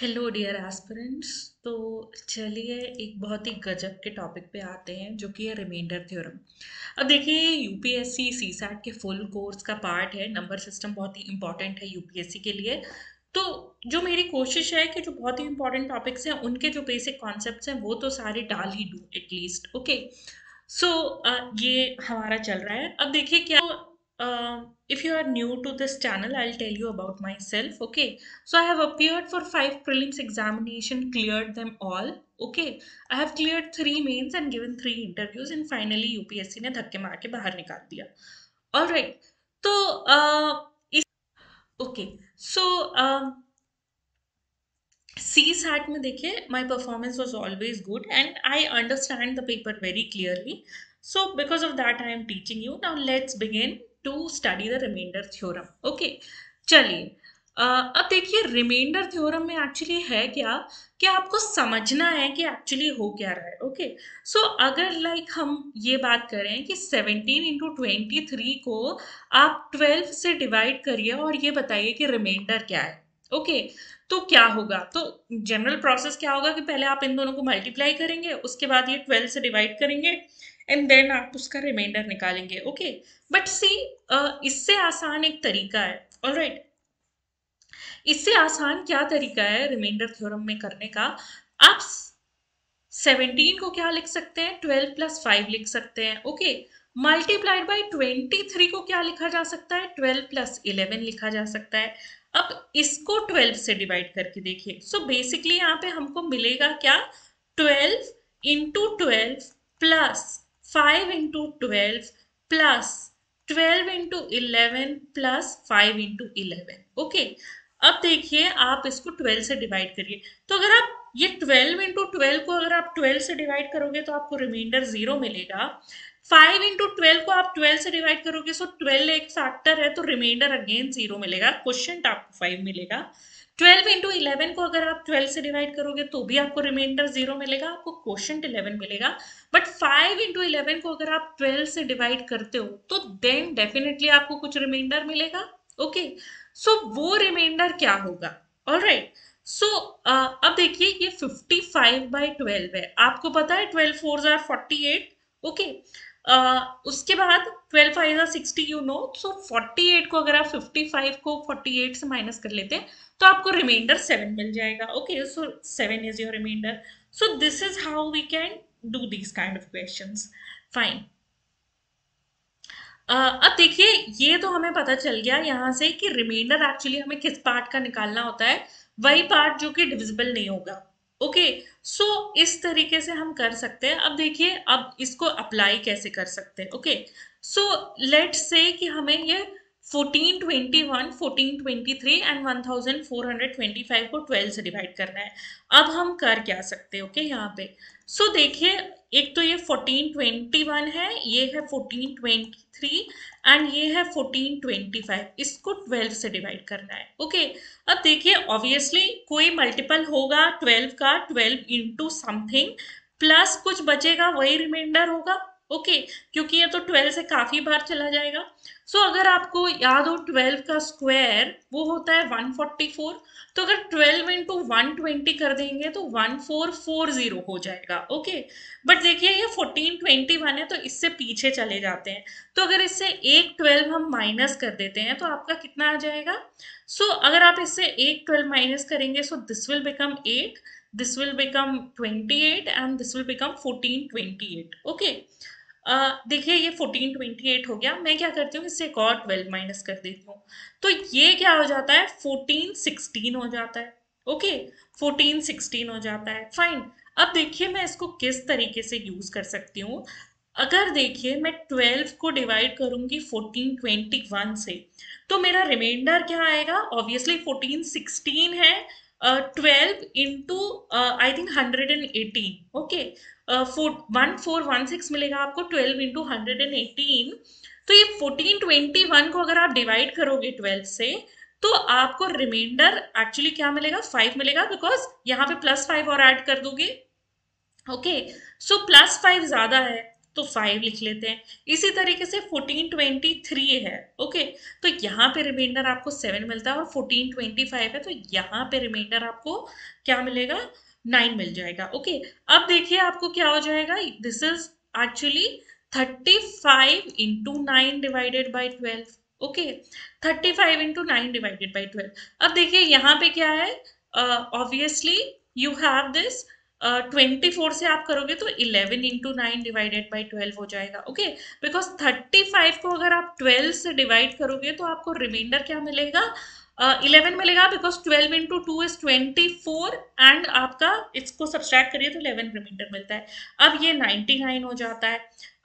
Hello dear aspirants तो चलिए एक बहुत ही गजब के टॉपिक पे आते हैं जो कि है रिमाइंडर थ्योरम अब देखिए यूपीएससी सी सैट के फुल कोर्स का पार्ट है नंबर सिस्टम बहुत ही इंपॉर्टेंट है यूपीएससी के लिए तो जो मेरी कोशिश है कि जो बहुत ही इंपॉर्टेंट टॉपिक्स हैं उनके जो बेसिक कॉन्सेप्ट हैं वो तो सारे डाल ही डू एटलीस्ट ओके सो ये हमारा चल रहा है अब देखिए क्या Um, if you are new to this channel i'll tell you about myself okay so i have appeared for five prelims examination cleared them all okay i have cleared three mains and given three interviews and finally upsc ne dhakke maar ke bahar nikal diya all right to uh, okay so um, CSAT में my performance was always good, and I understand the paper very clearly. So because of that, I am teaching you. Now let's begin. To study the reminder theorem okay चलिए अब देखिए remainder theorem में actually है क्या कि आपको समझना है कि एक्चुअली हो क्या रहा है ओके okay? सो so, अगर लाइक like हम ये बात करें कि 17 इंटू ट्वेंटी को आप 12 से डिवाइड करिए और ये बताइए कि रिमाइंडर क्या है ओके okay, तो क्या होगा तो जनरल प्रोसेस क्या होगा कि पहले आप इन दोनों को मल्टीप्लाई करेंगे उसके बाद ये 12 से डिवाइड करेंगे एंड देन आप उसका रिमाइंडर निकालेंगे ओके बट सी इससे आसान एक तरीका है ऑल राइट इससे आसान क्या तरीका है रिमाइंडर थ्योरम में करने का आप 17 को क्या लिख सकते हैं 12 प्लस फाइव लिख सकते हैं ओके मल्टीप्लाइड बाई थ्री को क्या लिखा जा सकता है ट्वेल्व प्लस इलेवन लिखा जा सकता है अब इसको 12 से डिवाइड करके देखिए सो बेसिकली यहाँ पे हमको मिलेगा क्या 12 into twelve plus 5 into 12 plus 12 into eleven plus 5 into eleven okay अब देखिए आप इसको 12 से डिवाइड करिए तो अगर आप ये 12 इंटू ट्वेल्व को अगर आप 12 से डिवाइड करोगे तो आपको रिमाइंडर जीरो मिलेगा 5 इंटू ट्वेल्व को आप 12 से डिवाइड करोगे सो 12 एक फैक्टर है तो रिमाइंडर अगेन जीरो मिलेगा क्वेश्चन आपको 5 मिलेगा ट्वेल्व इंटू इलेवन को अगर आप ट्वेल्व से डिवाइड करोगे तो भी आपको रिमाइंडर जीरो मिलेगा आपको क्वेश्चन इलेवन मिलेगा बट फाइव इंटू इलेवन को अगर आप ट्वेल्व से डिवाइड करते हो तो देन डेफिनेटली आपको कुछ रिमाइंडर मिलेगा ओके okay. सो so, वो रिमाइंडर क्या होगा ऑल राइट सो अब देखिए ये फिफ्टी फाइव बाई ट्वेल्व है आपको पता है ट्वेल्व फोर जार फोर्टी एट ओके उसके बाद 12 five sixty you know so 48 को अगर आप 55 को 48 से माइनस कर लेते हैं तो आपको रिमाइंडर सेवन मिल जाएगा okay so seven is your remainder so this is how we can do these kind of question fine अब देखिए ये तो हमें पता चल गया यहाँ से कि रिमाइंडर एक्चुअली हमें किस पार्ट का निकालना होता है वही पार्ट जो कि डिविजिबल नहीं होगा ओके okay, सो so, इस तरीके से हम कर सकते हैं अब देखिए अब इसको अप्लाई कैसे कर सकते हैं ओके सो लेट से कि हमें ये 1421, 1423 एंड 1425 को 12 से डिवाइड करना है अब हम कर क्या सकते हैं ओके okay, यहाँ पे सो so, देखिए एक तो ये फोर्टीन ट्वेंटी वन है ये है फोर्टीन ट्वेंटी थ्री एंड ये है फोर्टीन ट्वेंटी फाइव इसको ट्वेल्व से डिवाइड करना है ओके okay, अब देखिए ऑब्वियसली कोई मल्टीपल होगा ट्वेल्व का ट्वेल्व इंटू समथिंग प्लस कुछ बचेगा वही रिमाइंडर होगा ओके okay, क्योंकि ये तो ट्वेल्व से काफ़ी बार चला जाएगा सो so, अगर आपको याद हो ट्वेल्व का स्क्वायर वो होता है वन फोर्टी फोर तो अगर ट्वेल्व इंटू वन ट्वेंटी कर देंगे तो वन फोर फोर ज़ीरो हो जाएगा ओके बट देखिए ये फोर्टीन ट्वेंटी वन है तो इससे पीछे चले जाते हैं तो अगर इससे एक ट्वेल्व हम माइनस कर देते हैं तो आपका कितना आ जाएगा सो so, अगर आप इससे एक ट्वेल्व माइनस करेंगे so this will become eight this will become twenty eight and this will become fourteen twenty eight okay देखिए ये फोर्टीन ट्वेंटी एट हो गया मैं क्या करती हूँ इससे एक और ट्वेल्व माइनस कर देती हूँ तो ये क्या हो जाता है फोर्टीन सिक्सटीन हो जाता है ओके फोर्टीन सिक्सटीन हो जाता है फाइन अब देखिए मैं इसको किस तरीके से यूज़ कर सकती हूँ अगर देखिए मैं ट्वेल्व को डिवाइड करूंगी फोर्टीन ट्वेंटी वन से तो मेरा रिमाइंडर क्या आएगा ऑब्वियसली फोर्टीन सिक्सटीन है twelve into I think hundred and eighteen okay one four one six मिलेगा आपको twelve into hundred and eighteen तो ये फोर्टीन ट्वेंटी वन को अगर आप डिवाइड करोगे ट्वेल्व से तो आपको रिमाइंडर एक्चुअली क्या मिलेगा फाइव मिलेगा बिकॉज यहाँ पे प्लस फाइव और ऐड कर दोगे ओके सो प्लस फाइव ज्यादा है तो फाइव लिख लेते हैं इसी तरीके से फोर्टीन ट्वेंटी थ्री है ओके तो यहाँ पे रिमाइंडर आपको सेवन मिलता है और फोर्टीन ट्वेंटी फाइव है तो यहाँ पे रिमाइंडर आपको क्या मिलेगा नाइन मिल जाएगा ओके okay, अब देखिए आपको क्या हो जाएगा this is actually thirty five into nine divided by twelve okay thirty five into nine divided by twelve अब देखिए यहाँ पे क्या है obviously you have this twenty four से आप करोगे तो eleven into nine divided by twelve हो जाएगा ओके बिकॉज थर्टी फाइव को अगर आप ट्वेल्व से डिवाइड करोगे तो आपको रिमाइंडर क्या मिलेगा इलेवन uh, मिलेगा because twelve into two is twenty four and आपका इसको सब्सट्रैक्ट करिए तो इलेवन रिमाइंडर मिलता है अब ये नाइन्टी नाइन हो जाता है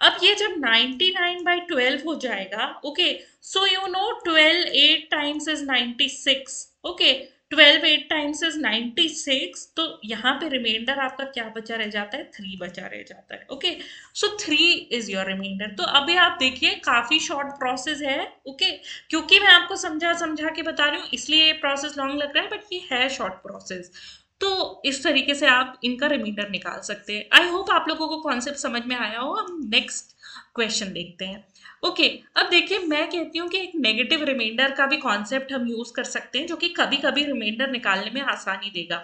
अब ये जब नाइन्टी नाइन बाई ट्वेल्व हो जाएगा okay so you know twelve eight times is ninety six okay twelve eight times is ninety six तो यहाँ पे रिमाइंडर आपका क्या बचा रह जाता है थ्री बचा रह जाता है okay so three is your remainder तो अभी आप देखिए काफी शॉर्ट प्रोसेस है ओके okay? क्योंकि मैं आपको समझा समझा के बता रही हूँ इसलिए ये प्रोसेस लॉन्ग लग रहा है बट ये है शॉर्ट प्रोसेस तो इस तरीके से आप इनका रिमाइंडर निकाल सकते हैं आई होप आप लोगों को कॉन्सेप्ट समझ में आया हो हम नेक्स्ट क्वेश्चन देखते हैं ओके okay, अब देखिए मैं कहती हूँ कि एक नेगेटिव रिमाइंडर का भी कॉन्सेप्ट हम यूज कर सकते हैं जो कि कभी कभी रिमाइंडर निकालने में आसानी देगा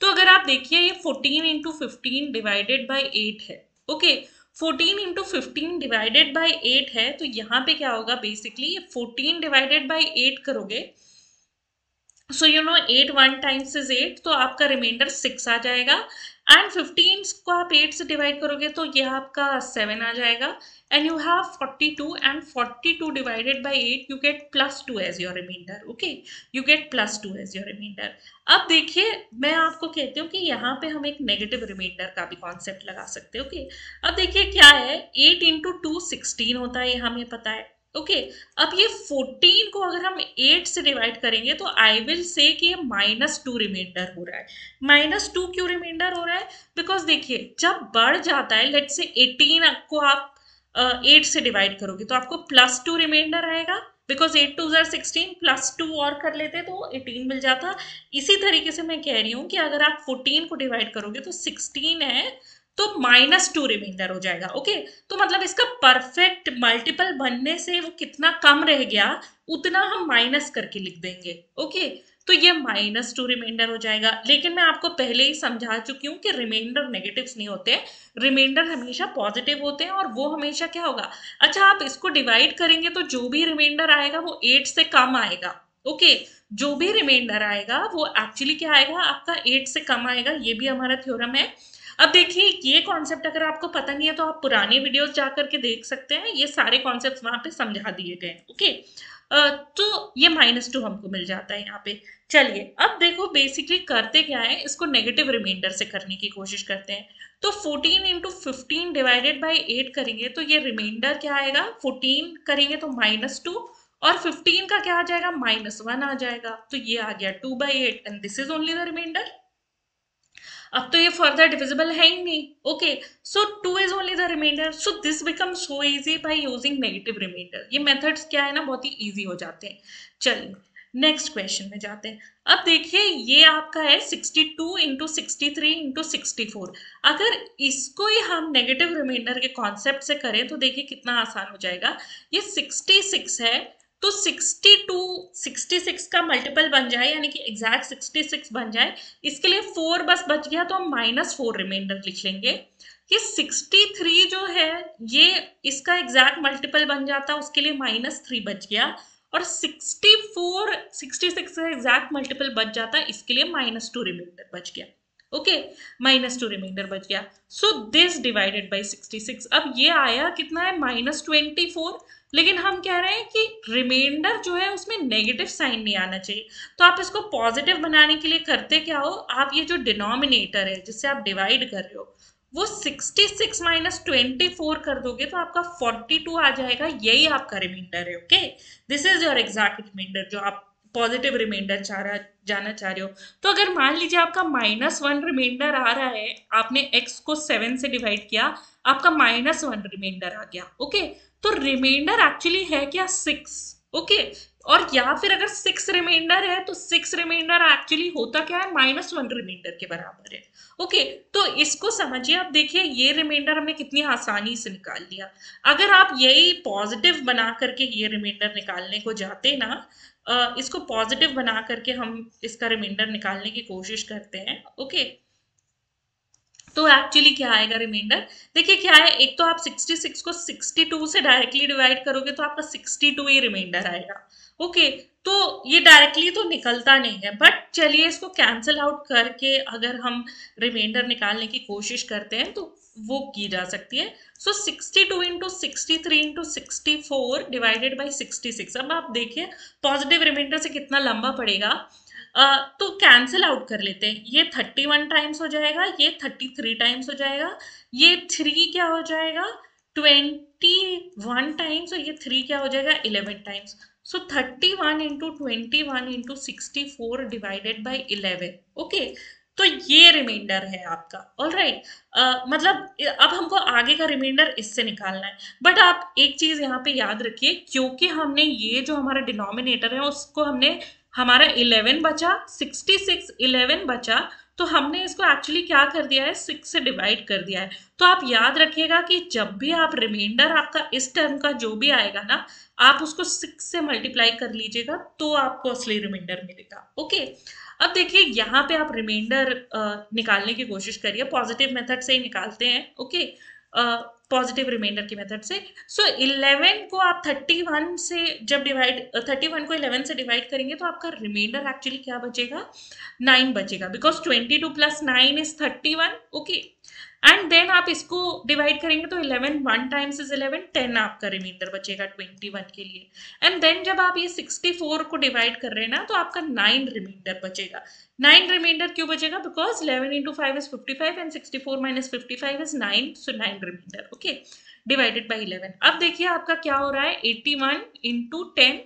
तो अगर आप देखिए ये 14 into fifteen divided by eight है okay okay, 14 into fifteen divided by eight है तो यहाँ पे क्या होगा बेसिकली ये 14 डिवाइडेड बाई एट करोगे so you know eight one times is eight तो आपका रिमाइंडर सिक्स आ जाएगा एंड फिफ्टीन को आप एट से डिवाइड करोगे तो ये आपका सेवन आ जाएगा and you have forty two and forty two divided by eight you get plus two as your remainder okay you get plus two as your remainder अब देखिए मैं आपको कहती हूँ कि यहाँ पे हम एक नेगेटिव रिमाइंडर का भी कॉन्सेप्ट लगा सकते हैं ओके okay? अब देखिए क्या है एट इंटू टू सिक्सटीन होता है ये हमें पता है ओके okay, अब ये 14 को अगर हम 8 से डिवाइड करेंगे तो आई विल से कि ये माइनस टू रिमाइंडर हो रहा है माइनस टू क्यों रिमाइंडर हो रहा है बिकॉज देखिए जब बढ़ जाता है लेट से 18 को आप एट से डिवाइड करोगे तो आपको प्लस टू रिमाइंडर आएगा बिकॉज एट टू जर सिक्सटीन प्लस टू और कर लेते तो एटीन मिल जाता इसी तरीके से मैं कह रही हूँ कि अगर आप फोर्टीन को डिवाइड करोगे तो सिक्सटीन है तो माइनस टू रिमाइंडर हो जाएगा ओके तो मतलब इसका परफेक्ट मल्टीपल बनने से वो कितना कम रह गया उतना हम माइनस करके लिख देंगे ओके तो ये माइनस टू रिमाइंडर हो जाएगा लेकिन मैं आपको पहले ही समझा चुकी हूँ कि रिमाइंडर नेगेटिव्स नहीं होते रिमाइंडर हमेशा पॉजिटिव होते हैं और वो हमेशा क्या होगा अच्छा आप इसको डिवाइड करेंगे तो जो भी रिमाइंडर आएगा वो एट से कम आएगा ओके जो भी रिमाइंडर आएगा वो एक्चुअली क्या आएगा आपका एट से कम आएगा ये भी हमारा थ्योरम है अब देखिए ये कॉन्सेप्ट अगर आपको पता नहीं है तो आप पुराने वीडियोस जा करके देख सकते हैं ये सारे कॉन्सेप्ट वहाँ पे समझा दिए गए ओके तो ये माइनस टू हमको मिल जाता है यहाँ पे चलिए अब देखो बेसिकली करते क्या है इसको नेगेटिव रिमाइंडर से करने की कोशिश करते हैं तो 14 into fifteen divided by eight करेंगे तो ये रिमाइंडर क्या आएगा 14 करेंगे तो माइनस टू और 15 का क्या आ जाएगा माइनस वन आ जाएगा तो ये आ गया two by eight and this is only the reminder अब तो ये फर्दर डिविजिबल है ही नहीं okay so two is only the reminder so this become so easy by using negative reminder ये मेथड्स क्या है ना बहुत ही ईजी हो जाते हैं चलिए नेक्स्ट क्वेश्चन में जाते हैं अब देखिए ये आपका है 62 two into sixty three into sixty four अगर इसको ही हम नेगेटिव रिमाइंडर के कॉन्सेप्ट से करें तो देखिए कितना आसान हो जाएगा ये 66 है तो 62 66 का मल्टीपल बन जाए यानी कि एग्जैक्ट 66 बन जाए इसके लिए फोर बस बच गया तो हम माइनस फोर रिमाइंडर लिख लेंगे ये 63 जो है ये इसका एग्जैक्ट मल्टीपल बन जाता उसके लिए माइनस थ्री बच गया और 64 66 का एग्जैक्ट मल्टीपल बच जाता इसके लिए माइनस टू रिमाइंडर बच गया ओके माइनस टू रिमाइंडर बच गया सो दिस डिवाइडेड बाई 66 अब ये आया कितना है माइनस ट्वेंटी फोर लेकिन हम कह रहे हैं कि रिमाइंडर जो है उसमें नेगेटिव साइन नहीं आना चाहिए तो आप इसको पॉजिटिव बनाने के लिए करते क्या हो आप ये जो डिनोमिनेटर है जिससे आप डिवाइड कर रहे हो वो 66 सिक्स माइनस ट्वेंटी कर दोगे तो आपका 42 आ जाएगा यही आपका रिमाइंडर है okay this is your exact reminder जो आप पॉजिटिव रिमाइंडर चाह रहा जाना चाह रहे हो तो अगर मान लीजिए आपका माइनस वन रिमाइंडर आ रहा है आपने एक्स को सेवन से डिवाइड किया आपका माइनस वन रिमाइंडर आ गया ओके तो रिमाइंडर एक्चुअली है क्या सिक्स ओके okay? और या फिर अगर सिक्स रिमाइंडर है तो सिक्स रिमाइंडर एक्चुअली होता क्या है माइनस वन रिमाइंडर के बराबर है ओके okay, तो इसको समझिए आप देखिए ये रिमाइंडर हमने कितनी आसानी से निकाल लिया अगर आप यही पॉजिटिव बना करके ये रिमाइंडर निकालने को जाते ना इसको पॉजिटिव बना करके हम इसका रिमाइंडर निकालने की कोशिश करते हैं ओके okay? तो एक्चुअली क्या आएगा रिमाइंडर देखिए क्या है एक तो आप 66 को 62 से डायरेक्टली डिवाइड करोगे तो आपका 62 ही रिमाइंडर आएगा ओके okay, तो ये डायरेक्टली तो निकलता नहीं है बट चलिए इसको कैंसिल आउट करके अगर हम रिमाइंडर निकालने की कोशिश करते हैं तो वो की जा सकती है so sixty two into sixty three into sixty four divided by sixty six अब आप देखिए पॉजिटिव रिमाइंडर से कितना लंबा पड़ेगा तो कैंसिल आउट कर लेते हैं ये थर्टी वन टाइम्स हो जाएगा ये थर्टी थ्री टाइम्स हो जाएगा ये थ्री क्या हो जाएगा ट्वेंटी वन टाइम्स और ये थ्री क्या हो जाएगा eleven times so thirty one into twenty one into sixty four divided by eleven okay तो ये रिमाइंडर है आपका ऑल राइट right. uh, मतलब अब हमको आगे का रिमाइंडर इससे निकालना है बट आप एक चीज़ यहाँ पे याद रखिए क्योंकि हमने ये जो हमारा डिनोमिनेटर है उसको हमने हमारा 11 बचा 66 11 बचा तो हमने इसको एक्चुअली क्या कर दिया है सिक्स से डिवाइड कर दिया है तो आप याद रखिएगा कि जब भी आप रिमाइंडर आपका इस टर्म का जो भी आएगा ना आप उसको सिक्स से मल्टीप्लाई कर लीजिएगा तो आपको असली रिमाइंडर मिलेगा ओके अब देखिए यहाँ पे आप रिमाइंडर निकालने की कोशिश करिए पॉजिटिव मेथड से ही निकालते हैं ओके पॉजिटिव रिमाइंडर की मेथड से सो so, 11 को आप 31 से जब डिवाइड 31 uh, को 11 से डिवाइड करेंगे तो आपका रिमाइंडर एक्चुअली क्या बचेगा 9 बचेगा because 22 two plus nine is thirty okay and then आप इसको डिवाइड करेंगे तो eleven one times is eleven ten आपका रिमाइंडर बचेगा ट्वेंटी वन के लिए एंड देन जब आप ये सिक्सटी फोर को डिवाइड कर रहे हैं ना तो आपका नाइन रिमाइंडर बचेगा नाइन रिमाइंडर क्यों बचेगा because eleven into five is fifty five and sixty four minus fifty five is nine so nine reminder okay divided by eleven अब देखिए आपका क्या हो रहा है एट्टी वन इंटू टेन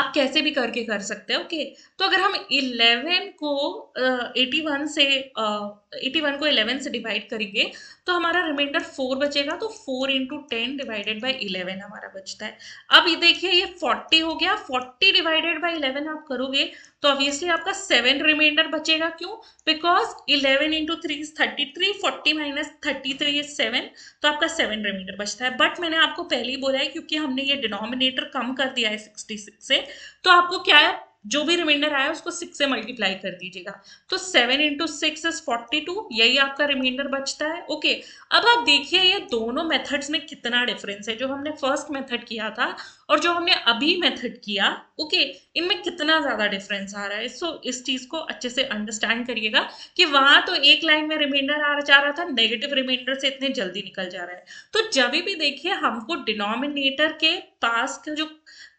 आप कैसे भी करके कर सकते हैं ओके okay? तो अगर हम 11 को uh, 81 से uh, एटी वन को इलेवन से डिवाइड करेंगे तो हमारा रिमाइंडर फोर बचेगा तो four into ten divided by eleven हमारा बचता है अब ये देखिए ये फोर्टी हो गया फोर्टी डिवाइडेड बाई इलेवन आप करोगे तो ऑब्वियसली आपका सेवन रिमाइंडर बचेगा क्यों because eleven into three is thirty three forty minus thirty three is seven तो आपका सेवन रिमाइंडर बचता है बट मैंने आपको पहले ही बोला है क्योंकि हमने ये डिनोमिनेटर कम कर दिया है सिक्सटी सिक्स से तो आपको क्या है जो भी रिमाइंडर आया उसको सिक्स से मल्टीप्लाई कर दीजिएगा तो seven into six is forty two यही आपका रिमाइंडर बचता है ओके okay, अब आप देखिए ये दोनों मेथड्स में कितना डिफरेंस है जो हमने फर्स्ट मेथड किया था और जो हमने अभी मेथड किया ओके okay, इनमें कितना ज़्यादा डिफरेंस आ रहा है सो so, इस चीज़ को अच्छे से अंडरस्टैंड करिएगा कि वहां तो एक लाइन में रिमाइंडर आ जा रहा था नेगेटिव रिमाइंडर से इतने जल्दी निकल जा रहा है तो जब भी देखिए हमको डिनोमिनेटर के पास का जो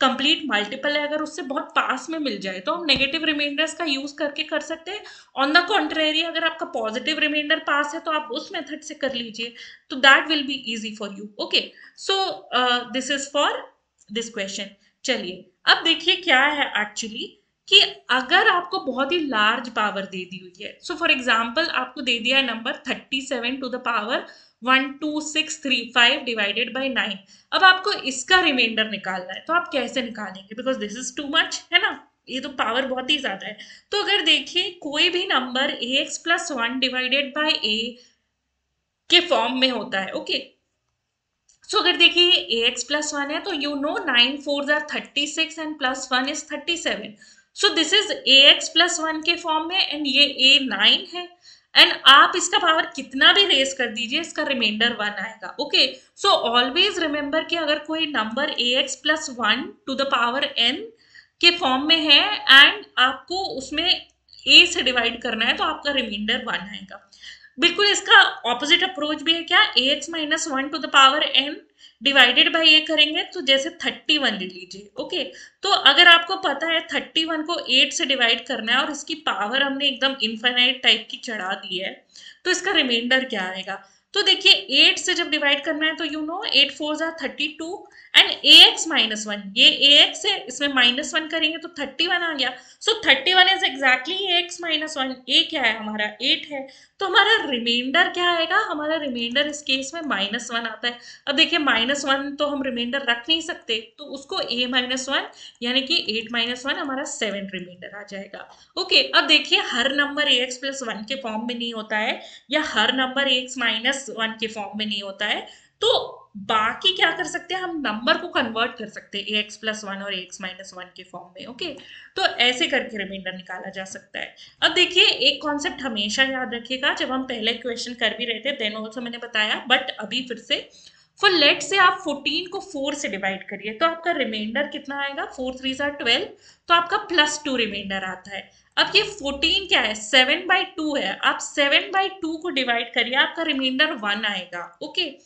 कंप्लीट मल्टीपल है अगर उससे बहुत पास में मिल जाए तो हम नेगेटिव रिमाइंडर्स का यूज करके कर सकते हैं ऑन द कॉन्ट्रेरी अगर आपका पॉजिटिव रिमाइंडर पास है तो आप उस मेथड से कर लीजिए तो that will be easy for you okay so this is for this question चलिए अब देखिए क्या है एक्चुअली कि अगर आपको बहुत ही लार्ज पावर दे दी हुई है सो फॉर एग्जाम्पल आपको दे दिया है number thirty seven to the power one two six three five divided by nine अब आपको इसका रिमाइंडर निकालना है तो आप कैसे निकालेंगे because this is too much है ना ये तो पावर बहुत ही ज़्यादा है तो अगर देखिए कोई भी number A x plus one divided by ए के फॉर्म में होता है ओके सो अगर देखिए ए एक्स प्लस वन है तो you know nine four are thirty six and plus one is thirty seven so this is A x plus one के form में एंड ये ए नाइन है एंड आप इसका पावर कितना भी रेस कर दीजिए इसका रिमाइंडर वन आएगा ओके सो ऑलवेज रिमेंबर कि अगर कोई नंबर A x plus one to the power N के फॉर्म में है एंड आपको उसमें ए से डिवाइड करना है तो आपका रिमाइंडर वन आएगा बिल्कुल इसका ऑपोजिट अप्रोच भी है क्या A x minus one to the power N divided by ये करेंगे तो जैसे थर्टी वन ले लीजिए ओके तो अगर आपको पता है थर्टी वन को एट से डिवाइड करना है और इसकी पावर हमने एकदम इन्फाइनाइट टाइप की चढ़ा दी है तो इसका रिमाइंडर क्या आएगा तो देखिए एट से जब डिवाइड करना है तो you know eight four are thirty two and A x minus one ये ए एक्स है इसमें माइनस वन करेंगे तो थर्टी वन आ गया so thirty one is exactly A x minus one A क्या है हमारा एट है तो हमारा रिमाइंडर क्या आएगा हमारा रिमाइंडर इस केस में माइनस वन आता है अब देखिए माइनस वन तो हम रिमाइंडर रख नहीं सकते तो उसको ए माइनस वन यानी कि एट माइनस वन हमारा सेवन रिमाइंडर आ जाएगा ओके अब देखिए हर number A x plus one के फॉर्म में नहीं होता है या हर number A x minus one के फॉर्म में नहीं होता है तो बाकी क्या कर सकते हैं हम नंबर को कन्वर्ट कर सकते हैं ए एक्स प्लस वन और ए एक्स माइनस वन के फॉर्म में ओके तो ऐसे करके रिमाइंडर निकाला जा सकता है अब देखिए एक कॉन्सेप्ट हमेशा याद रखिएगा जब हम पहले क्वेश्चन कर भी रहे थे देन ऑल्सो मैंने बताया बट अभी फिर से फॉर लेट से आप 14 को 4 से डिवाइड करिए तो आपका रिमाइंडर कितना आएगा फोर थ्री जार ट्वेल्व तो आपका प्लस टू रिमाइंडर आता है अब ये 14 क्या है 7 बाई टू है आप 7 बाई टू को डिवाइड करिए आपका रिमाइंडर वन आएगा ओके okay?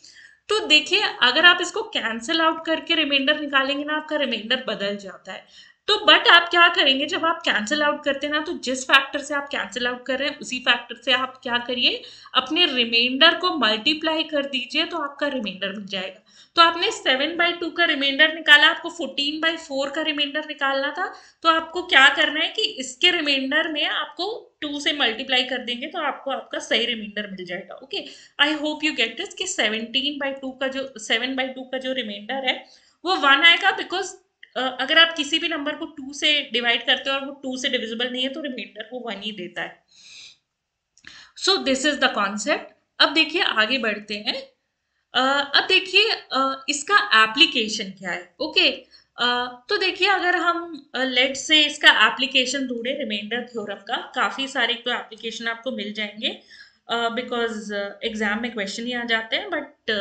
तो देखिए अगर आप इसको कैंसिल आउट करके रिमाइंडर निकालेंगे ना आपका रिमाइंडर बदल जाता है तो बट आप क्या करेंगे जब आप कैंसिल आउट करते हैं ना तो जिस फैक्टर से आप कैंसिल आउट कर रहे हैं उसी फैक्टर से आप क्या करिए अपने रिमाइंडर को मल्टीप्लाई कर दीजिए तो आपका रिमाइंडर मिल जाएगा तो आपने सेवन बाई टू का रिमाइंडर निकाला आपको फोर्टीन बाई फोर का रिमाइंडर निकालना था तो आपको क्या करना है कि इसके रिमाइंडर में आपको टू से मल्टीप्लाई कर देंगे तो आपको आपका सही रिमाइंडर मिल जाएगा okay I hope you get this कि सेवनटीन बाई टू का जो सेवन बाई टू का जो रिमाइंडर है वो वन आएगा बिकॉज अगर आप किसी भी नंबर को टू से डिवाइड करते हो और वो टू से डिविजिबल नहीं है तो रिमाइंडर वो वन ही देता है so this is the concept अब देखिए आगे बढ़ते हैं अब देखिए इसका एप्लीकेशन क्या है ओके तो देखिए अगर हम लेट से इसका एप्लीकेशन ढूंढे रिमाइंडर थ्योरम का काफ़ी सारे तो एप्लीकेशन आपको मिल जाएंगे बिकॉज एग्जाम में क्वेश्चन ही आ जाते हैं but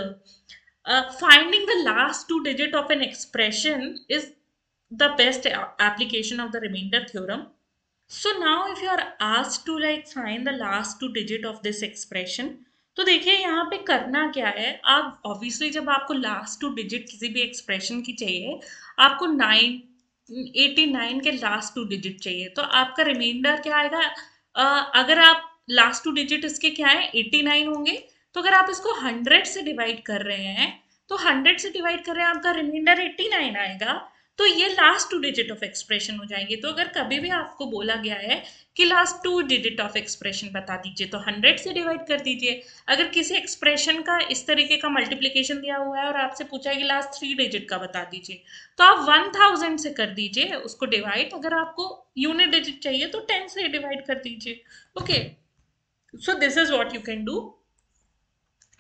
finding the last two digit of an expression is the best application of the reminder theorem so now if you are asked to like find the last two digit of this expression तो देखिए यहाँ पे करना क्या है आप obviously जब आपको लास्ट टू डिजिट किसी भी एक्सप्रेशन की चाहिए आपको नाइन एटी नाइन के लास्ट टू डिजिट चाहिए तो आपका रिमाइंडर क्या आएगा uh, अगर आप लास्ट टू डिजिट इसके क्या है एटी नाइन होंगे तो अगर आप इसको हंड्रेड से डिवाइड कर रहे हैं तो हंड्रेड से डिवाइड कर रहे हैं आपका रिमाइंडर एट्टी नाइन आएगा तो ये last two digit of expression हो जाएंगे तो अगर कभी भी आपको बोला गया है कि last two digit of expression बता दीजिए तो हंड्रेड से डिवाइड कर दीजिए अगर किसी एक्सप्रेशन का इस तरीके का मल्टीप्लीकेशन दिया हुआ है और आपसे पूछा है कि लास्ट थ्री डिजिट का बता दीजिए तो आप वन थाउजेंड से कर दीजिए उसको डिवाइड अगर आपको यूनिट डिजिट चाहिए तो टेन से डिवाइड कर दीजिए okay so this is what you can do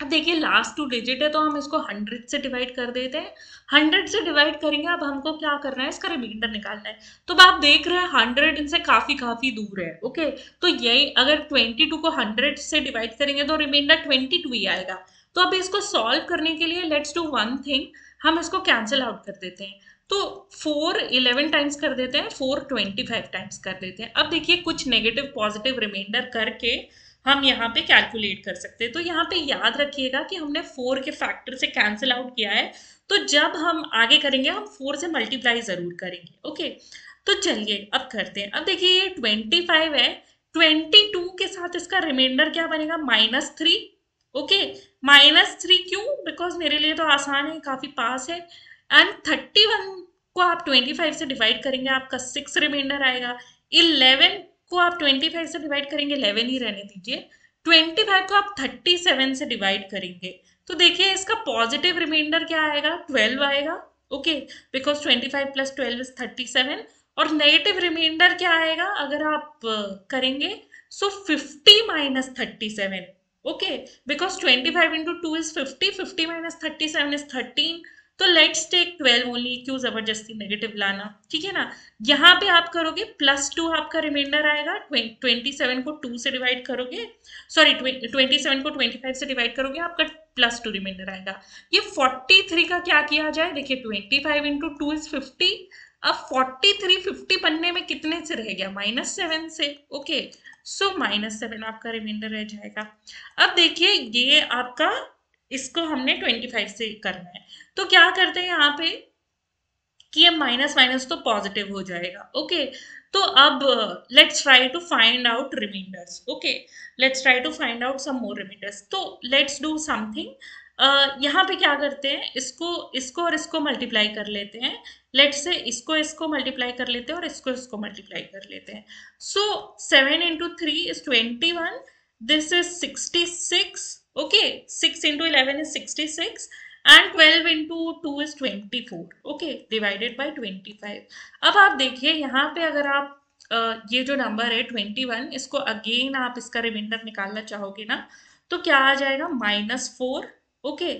अब देखिए लास्ट टू डिजिट है तो हम इसको हंड्रेड से डिवाइड कर देते हैं हंड्रेड से डिवाइड करेंगे अब हमको क्या करना है इसका रिमाइंडर निकालना है तो आप देख रहे हैं हंड्रेड इनसे काफ़ी काफ़ी दूर है ओके तो यही अगर ट्वेंटी टू को हंड्रेड से डिवाइड करेंगे तो रिमाइंडर ट्वेंटी टू ही आएगा तो अब इसको सॉल्व करने के लिए लेट्स डू वन थिंग हम इसको कैंसिल आउट कर देते हैं तो फोर इलेवन टाइम्स कर देते हैं फोर ट्वेंटी फाइव टाइम्स कर देते हैं अब देखिए कुछ नेगेटिव पॉजिटिव रिमाइंडर करके हम यहाँ पे कैलकुलेट कर सकते हैं तो यहाँ पे याद रखिएगा कि हमने फोर के फैक्टर से कैंसिल आउट किया है तो जब हम आगे करेंगे हम फोर से मल्टीप्लाई ज़रूर करेंगे ओके तो चलिए अब करते हैं अब देखिए ये ट्वेंटी फाइव है ट्वेंटी टू के साथ इसका रिमाइंडर क्या बनेगा minus three okay minus three क्यों बिकॉज मेरे लिए तो आसान है काफ़ी पास है एंड थर्टी वन को आप ट्वेंटी फाइव से डिवाइड करेंगे आपका सिक्स रिमाइंडर आएगा इलेवन को आप ट्वेंटी फाइव से डिवाइड करेंगे इलेवन ही रहने दीजिए ट्वेंटी फाइव को आप थर्टी सेवन से डिवाइड करेंगे तो देखिए इसका पॉजिटिव रिमाइंडर क्या आएगा ट्वेल्व आएगा okay because twenty five plus twelve is thirty seven और नेगेटिव रिमाइंडर क्या आएगा अगर आप करेंगे so fifty minus thirty seven okay because twenty five into two is fifty fifty minus thirty seven is thirteen तो let's take twelve only क्यों जबरदस्ती negative लाना ठीक है ना यहाँ पे आप करोगे प्लस टू आपका रिमाइंडर आएगा ट्वेंटी सेवन को टू से डिवाइड करोगे सॉरी ट्वेंटी सेवन को ट्वेंटी फाइव से डिवाइड करोगे आपका प्लस टू रिमाइंडर आएगा ये फोर्टी थ्री का क्या किया जाए देखिए twenty five into two is fifty अब फोर्टी थ्री फिफ्टी बनने में कितने से रह गया माइनस सेवन से ओके सो माइनस सेवन आपका रिमाइंडर रह जाएगा अब देखिए ये आपका इसको हमने ट्वेंटी फाइव से करना है तो क्या करते हैं यहाँ पे कि ये माइनस माइनस तो पॉजिटिव हो जाएगा ओके तो अब let's try to find out reminders okay let's try to find out some more reminders तो लेट्स डू समथिंग यहाँ पे क्या करते हैं इसको इसको और इसको मल्टीप्लाई कर लेते हैं लेट्स से इसको इसको मल्टीप्लाई कर लेते हैं और इसको इसको मल्टीप्लाई कर लेते हैं so seven into three is twenty one this is sixty six okay six into eleven is sixty six and 12 into two is twenty four okay divided by twenty five अब आप देखिए यहाँ पे अगर आप ये जो नंबर है ट्वेंटी वन इसको अगेन आप इसका रिमाइंडर निकालना चाहोगे ना तो क्या आ जाएगा माइनस फोर ओके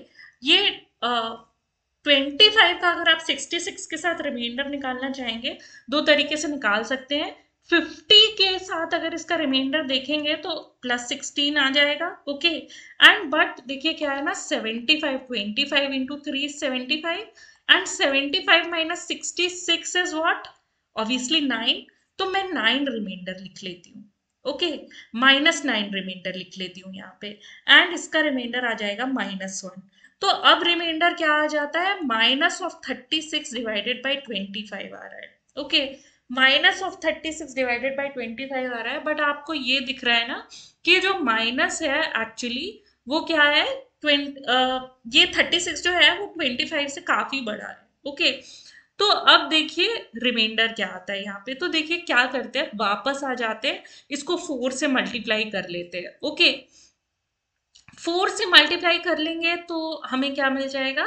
ये ट्वेंटी फाइव का अगर आप सिक्सटी सिक्स के साथ रिमाइंडर निकालना चाहेंगे दो तरीके से निकाल सकते हैं फिफ्टी के साथ अगर इसका रिमाइंडर देखेंगे तो प्लस सिक्सटीन आ जाएगा ओके एंड बट देखिए क्या है ना seventy five twenty five into three seventy five and seventy five minus sixty six is what obviously nine तो मैं नाइन रिमाइंडर लिख लेती हूँ ओके माइनस नाइन रिमाइंडर लिख लेती हूँ यहाँ पे एंड इसका रिमाइंडर आ जाएगा माइनस वन तो अब रिमाइंडर क्या आ जाता है minus of thirty six divided by twenty five आ रहा है okay okay. Minus of thirty six divided by twenty five आ रहा है बट आपको ये दिख रहा है ना कि जो माइनस है एक्चुअली वो क्या है ट्वेंट ये थर्टी सिक्स जो है वो ट्वेंटी फाइव से काफ़ी बड़ा है ओके तो अब देखिए रिमाइंडर क्या आता है यहाँ पे तो देखिए क्या करते हैं वापस आ जाते हैं इसको फोर से मल्टीप्लाई कर लेते हैं ओके फोर से मल्टीप्लाई कर लेंगे तो हमें क्या मिल जाएगा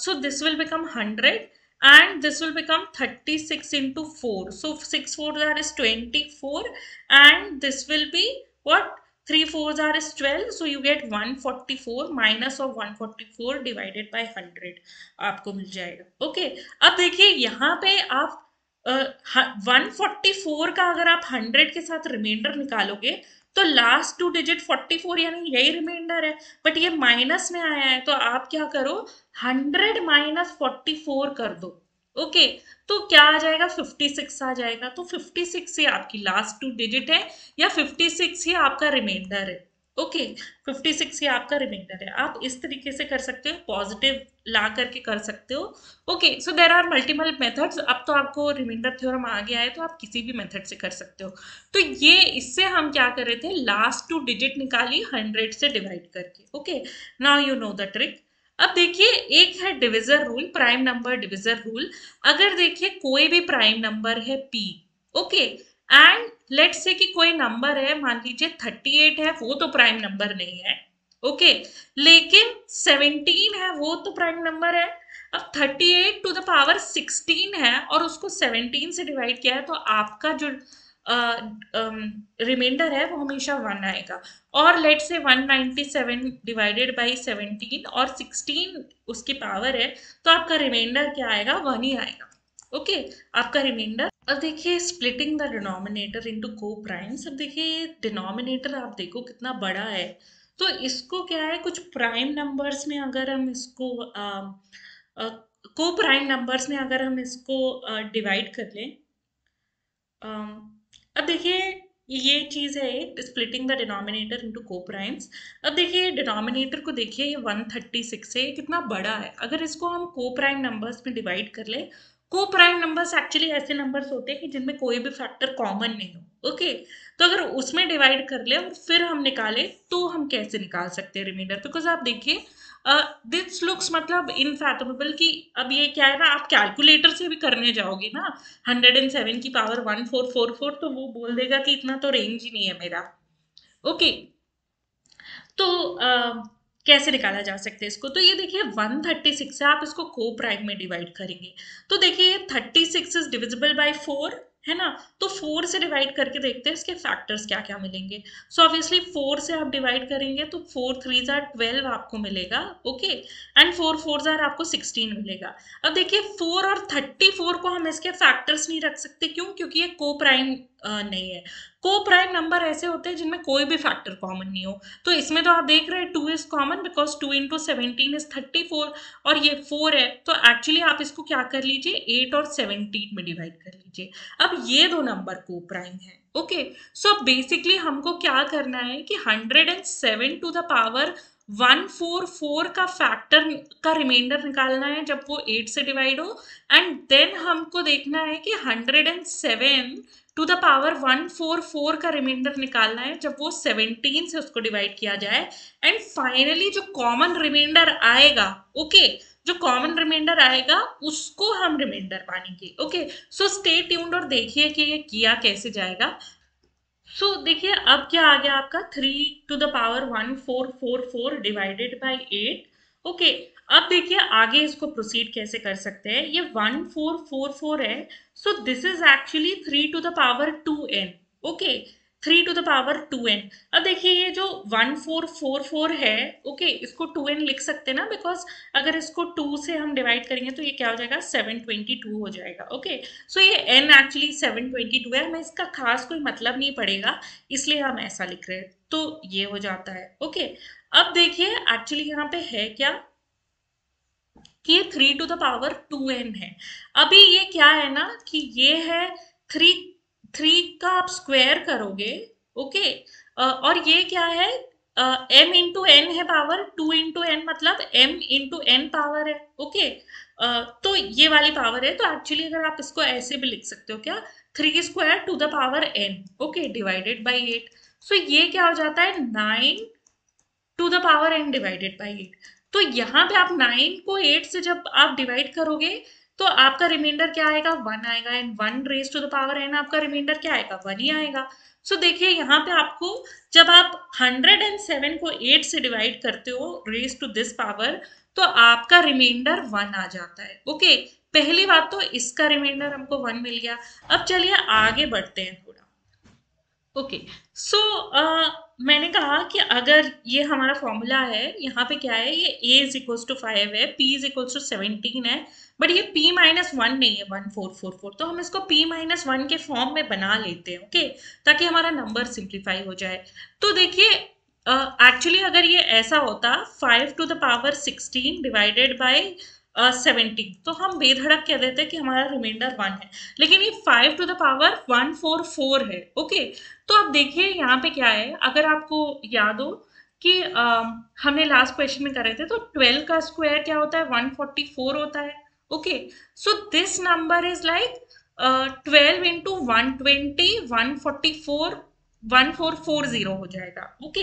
so this will become hundred and this will become 36 into 4. So 6 4 that is 24 and this will be what 3 4s are is 12. So you get 144 minus of 144 divided by 100 aapko mil jayega okay. ab dekhiye yahan pe aap uh, 144 four का अगर आप hundred के साथ reminder निकालोगे तो last two digit 44 यानी यही reminder है बट ये माइनस में आया है तो आप क्या करो 100 माइनस 44 कर दो ओके okay, तो क्या आ जाएगा 56 आ जाएगा तो 56 ही आपकी लास्ट टू डिजिट है या 56 ही आपका रिमाइंडर है ओके फिफ्टी सिक्स ये आपका रिमाइंडर है आप इस तरीके से कर सकते हो पॉजिटिव ला करके कर सकते हो okay so there are multiple methods अब तो आपको रिमाइंडर थ्योरम आ गया है तो आप किसी भी मेथड से कर सकते हो तो ये इससे हम क्या कर रहे थे लास्ट टू डिजिट निकाली हंड्रेड से डिवाइड करके okay now you know the trick अब देखिए एक है divisor rule prime number divisor rule अगर देखिए कोई भी प्राइम नंबर है P okay and late say कि कोई नंबर है मान लीजिए थर्टी एट है वो तो प्राइम नंबर नहीं है ओके लेकिन सेवनटीन है वो तो प्राइम नंबर है अब thirty eight to the power sixteen है और उसको सेवनटीन से डिवाइड किया है तो आपका जो रिमाइंडर uh, um, है वो हमेशा वन आएगा और let say one ninety seven divided by seventeen और सिक्सटीन उसकी पावर है तो आपका रिमाइंडर क्या आएगा वन ही आएगा ओके okay, आपका रिमाइंडर अब देखिए स्प्लिटिंग द डिनोमिनेटर इनटू को प्राइम्स अब देखिए ये डिनोमिनेटर आप देखो कितना बड़ा है तो इसको क्या है कुछ प्राइम नंबर्स में अगर हम इसको को प्राइम नंबर्स में अगर हम इसको डिवाइड कर लें अब देखिए ये चीज़ है स्प्लिटिंग द डिनोमिनेटर इनटू को प्राइम्स अब देखिए डिनोमिनेटर को देखिए ये 136 है कितना बड़ा है अगर इसको हम को प्राइम नंबर्स में डिवाइड कर लें को प्राइम नंबर एक्चुअली ऐसे नंबर्स होते हैं जिनमें कोई भी फैक्टर कॉमन नहीं हो ओके तो अगर उसमें डिवाइड कर ले और फिर हम निकाले तो हम कैसे निकाल सकते हैं रिमाइंडर बिकॉज आप देखिए दिस लुक्स मतलब इनफैथमेबल कि अब ये क्या है ना आप कैलकुलेटर से भी करने जाओगे ना हंड्रेड एंड सेवन की power one four four four तो वो बोल देगा कि इतना तो रेंज ही नहीं है मेरा ओके okay. तो uh, कैसे निकाला जा सकता है इसको तो ये देखिए 136 है आप इसको को प्राइम में डिवाइड करेंगे तो देखिए 36 इज डिविजिबल बाई फोर है ना तो फोर से डिवाइड करके देखते हैं इसके फैक्टर्स क्या क्या मिलेंगे सो ऑब्वियसली फोर से आप डिवाइड करेंगे तो फोर थ्री ज़ार ट्वेल्व आपको मिलेगा okay and four four are आपको सिक्सटीन मिलेगा अब देखिए फोर और थर्टी फोर को हम इसके फैक्टर्स नहीं रख सकते क्यों क्योंकि ये को प्राइम नहीं है को प्राइम नंबर ऐसे होते हैं जिनमें कोई भी फैक्टर कॉमन नहीं हो तो इसमें तो आप देख रहे हैं two is common because two into seventeen is thirty four और ये फोर है तो एक्चुअली आप इसको क्या कर लीजिए एट और सेवनटीन में डिवाइड कर लीजिए अब ये दो नंबर को प्राइम है ओके सो बेसिकली हमको क्या करना है कि hundred and seven to the power one four four का फैक्टर का रिमाइंडर निकालना है जब वो एट से डिवाइड हो एंड देन हमको देखना है कि hundred and seven to the power one four four का रिमाइंडर निकालना है जब वो सेवनटीन से उसको डिवाइड किया जाए एंड फाइनली जो कॉमन रिमाइंडर आएगा ओके okay, जो कॉमन रिमाइंडर आएगा उसको हम रिमाइंडर मानेंगे ओके सो स्टे ट्यून्ड और देखिए कि ये किया कैसे जाएगा सो so, देखिए अब क्या आ गया आपका three to the power one four four four divided by eight okay अब देखिए आगे इसको प्रोसीड कैसे कर सकते हैं ये वन फोर फोर फोर है so this is actually three to the power two n okay three to the power two n अब देखिए ये जो वन फोर फोर फोर है ओके okay, इसको टू एन लिख सकते हैं ना बिकॉज अगर इसको टू से हम डिवाइड करेंगे तो ये क्या हो जाएगा सेवन ट्वेंटी टू हो जाएगा ओके okay? सो so ये n actually seven twenty two है हमें इसका खास कोई मतलब नहीं पड़ेगा इसलिए हम ऐसा लिख रहे हैं तो ये हो जाता है ओके okay? अब देखिए एक्चुअली यहाँ पे है क्या कि ये three to the power two n है अभी ये क्या है ना कि ये है थ्री थ्री का आप स्क्वायर करोगे ओके और ये क्या है एम इंटू एन है पावर टू इंटू एन मतलब एम इंटू एन पावर है ओके okay? तो ये वाली पावर है तो एक्चुअली अगर आप इसको ऐसे भी लिख सकते हो क्या three square to the power n okay divided by eight so ये क्या हो जाता है nine to the power N divided by eight तो यहाँ पे आप नाइन को एट से जब आप डिवाइड करोगे तो आपका रिमाइंडर क्या आएगा वन आएगा and one raise to the power n आपका रिमाइंडर क्या आएगा वन ही आएगा सो so, देखिए यहाँ पे आपको जब आप सेवन को एट से डिवाइड करते हो रेस टू दिस पावर तो आपका रिमाइंडर वन आ जाता है ओके okay, पहली बात तो इसका रिमाइंडर हमको वन मिल गया अब चलिए आगे बढ़ते हैं थोड़ा ओके सो मैंने कहा कि अगर ये हमारा फॉर्मूला है यहाँ पे क्या है ये a is equals to five है p is equals to seventeen है बट ये p माइनस वन नहीं है वन फोर फोर फोर तो हम इसको p माइनस वन के फॉर्म में बना लेते हैं ओके ताकि हमारा नंबर सिंप्लीफाई हो जाए तो देखिए एक्चुअली uh, अगर ये ऐसा होता five to the power sixteen divided by seventeen तो हम बेधड़क कह देते कि हमारा रिमाइंडर वन है लेकिन ये five to the power one four four है ओके तो आप देखिए यहाँ पे क्या है अगर आपको याद हो कि आ, हमने लास्ट क्वेश्चन में करे थे तो 12 का स्क्वायर क्या होता है 144 होता है okay so this number is like 12 into one twenty one forty four one four four zero हो जाएगा okay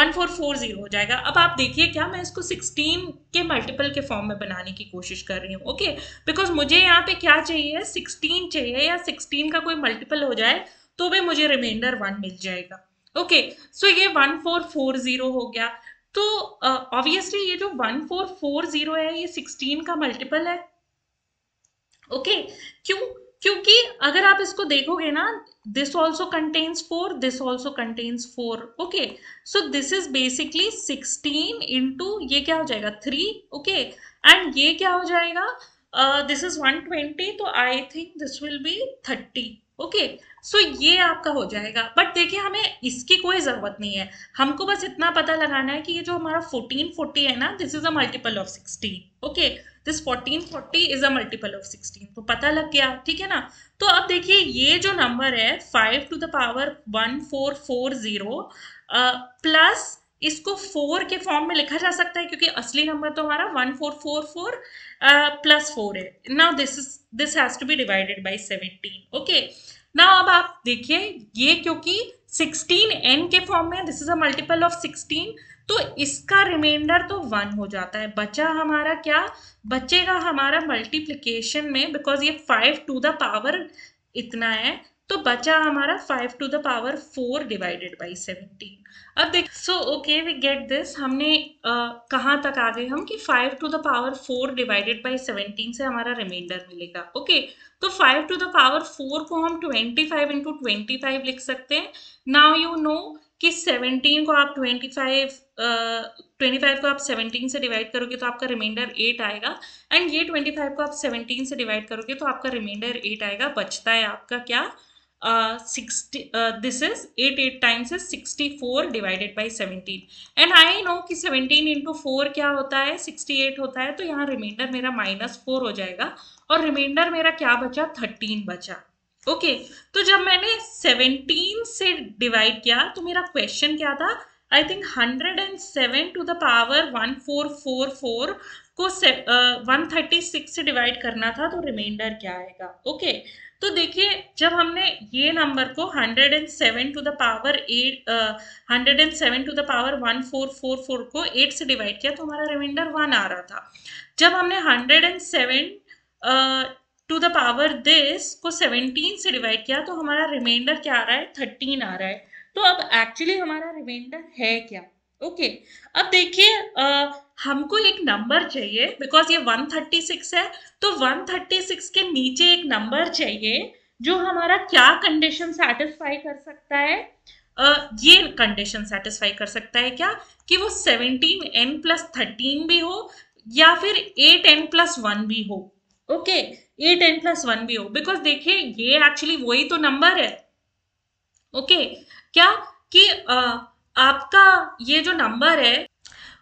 one four four zero हो जाएगा अब आप देखिए क्या मैं इसको सिक्सटीन के मल्टीपल के फॉर्म में बनाने की कोशिश कर रही हूँ ओके बिकॉज मुझे यहाँ पे क्या चाहिए सिक्सटीन चाहिए या सिक्सटीन का कोई मल्टीपल हो जाए तो भी मुझे रिमाइंडर वन मिल जाएगा ओके सो ये वन फोर फोर जीरो हो गया तो ऑब्वियसली uh, ये जो वन फोर फोर जीरो है ये सिक्सटीन का मल्टीपल है ओके okay, क्यों क्योंकि अगर आप इसको देखोगे ना this also contains four this also contains four okay so this is basically sixteen into ये क्या हो जाएगा थ्री ओके एंड ये क्या हो जाएगा दिस इज वन ट्वेंटी तो I think this will be thirty okay so so, ये आपका हो जाएगा बट देखिए हमें इसकी कोई ज़रूरत नहीं है हमको बस इतना पता लगाना है कि ये जो हमारा 1440 है ना this is a multiple of 16 okay this 1440 is a multiple of 16 तो पता लग गया ठीक है ना तो अब देखिए ये जो नंबर है 5 to the power 1440 four four plus इसको 4 के फॉर्म में लिखा जा सकता है क्योंकि असली नंबर तो हमारा 1444 फोर प्लस फोर है now this is this has to be divided by seventeen okay ना अब आप देखिए ये क्योंकि 16 एन के फॉर्म में this is a multiple of 16 तो इसका रिमाइंडर तो वन हो जाता है बचा हमारा क्या बचेगा हमारा मल्टीप्लीकेशन में बिकॉज ये फाइव टू द पावर इतना है तो बचा हमारा five to the power four divided by seventeen अब देख so okay we get this हमने uh, कहाँ तक आ गए हम कि five to the power four divided by seventeen से हमारा रिमाइंडर मिलेगा ओके okay, तो five to the power four को हम twenty five into twenty five लिख सकते हैं नाउ यू नो कि 17 को आप 25 ट्वेंटी फाइव को आप 17 से डिवाइड करोगे तो आपका रिमाइंडर 8 आएगा एंड ये 25 को आप 17 से डिवाइड करोगे तो आपका रिमाइंडर 8 आएगा बचता है आपका क्या sixty this is eight eight times is sixty four divided by seventeen and I know कि सेवनटीन इंटू फोर क्या होता है सिक्सटी एट होता है तो यहाँ रिमाइंडर मेरा माइनस फोर हो जाएगा और रिमाइंडर मेरा क्या बचा थर्टीन बचा ओके okay, तो जब मैंने सेवनटीन से डिवाइड किया तो मेरा क्वेश्चन क्या था I think hundred and seven to the power one four four four को वन थर्टी सिक्स से डिवाइड uh, करना था तो रिमाइंडर क्या आएगा ओके okay, तो देखिए जब हमने ये नंबर को hundred and seven to the power eight hundred and seven to the power four को एट से डिवाइड किया तो हमारा रिमाइंडर वन आ रहा था जब हमने hundred and seven to the power this को 17 से डिवाइड किया तो हमारा रिमाइंडर क्या आ रहा है 13 आ रहा है तो अब एक्चुअली हमारा रिमाइंडर है क्या ओके okay. अब देखिए हमको एक नंबर चाहिए बिकॉज ये 136 है तो 136 के नीचे एक नंबर चाहिए जो हमारा क्या कंडीशन सेटिस्फाई कर सकता है Uh, ये कंडीशन सेटिस्फाई कर सकता है क्या कि वो सेवनटीन एन प्लस थर्टीन भी हो या फिर एट एन प्लस वन भी हो ओके ये टेन प्लस वन भी हो बिकॉज देखिए ये एक्चुअली वही तो नंबर है ओके okay, क्या कि आ, आपका ये जो नंबर है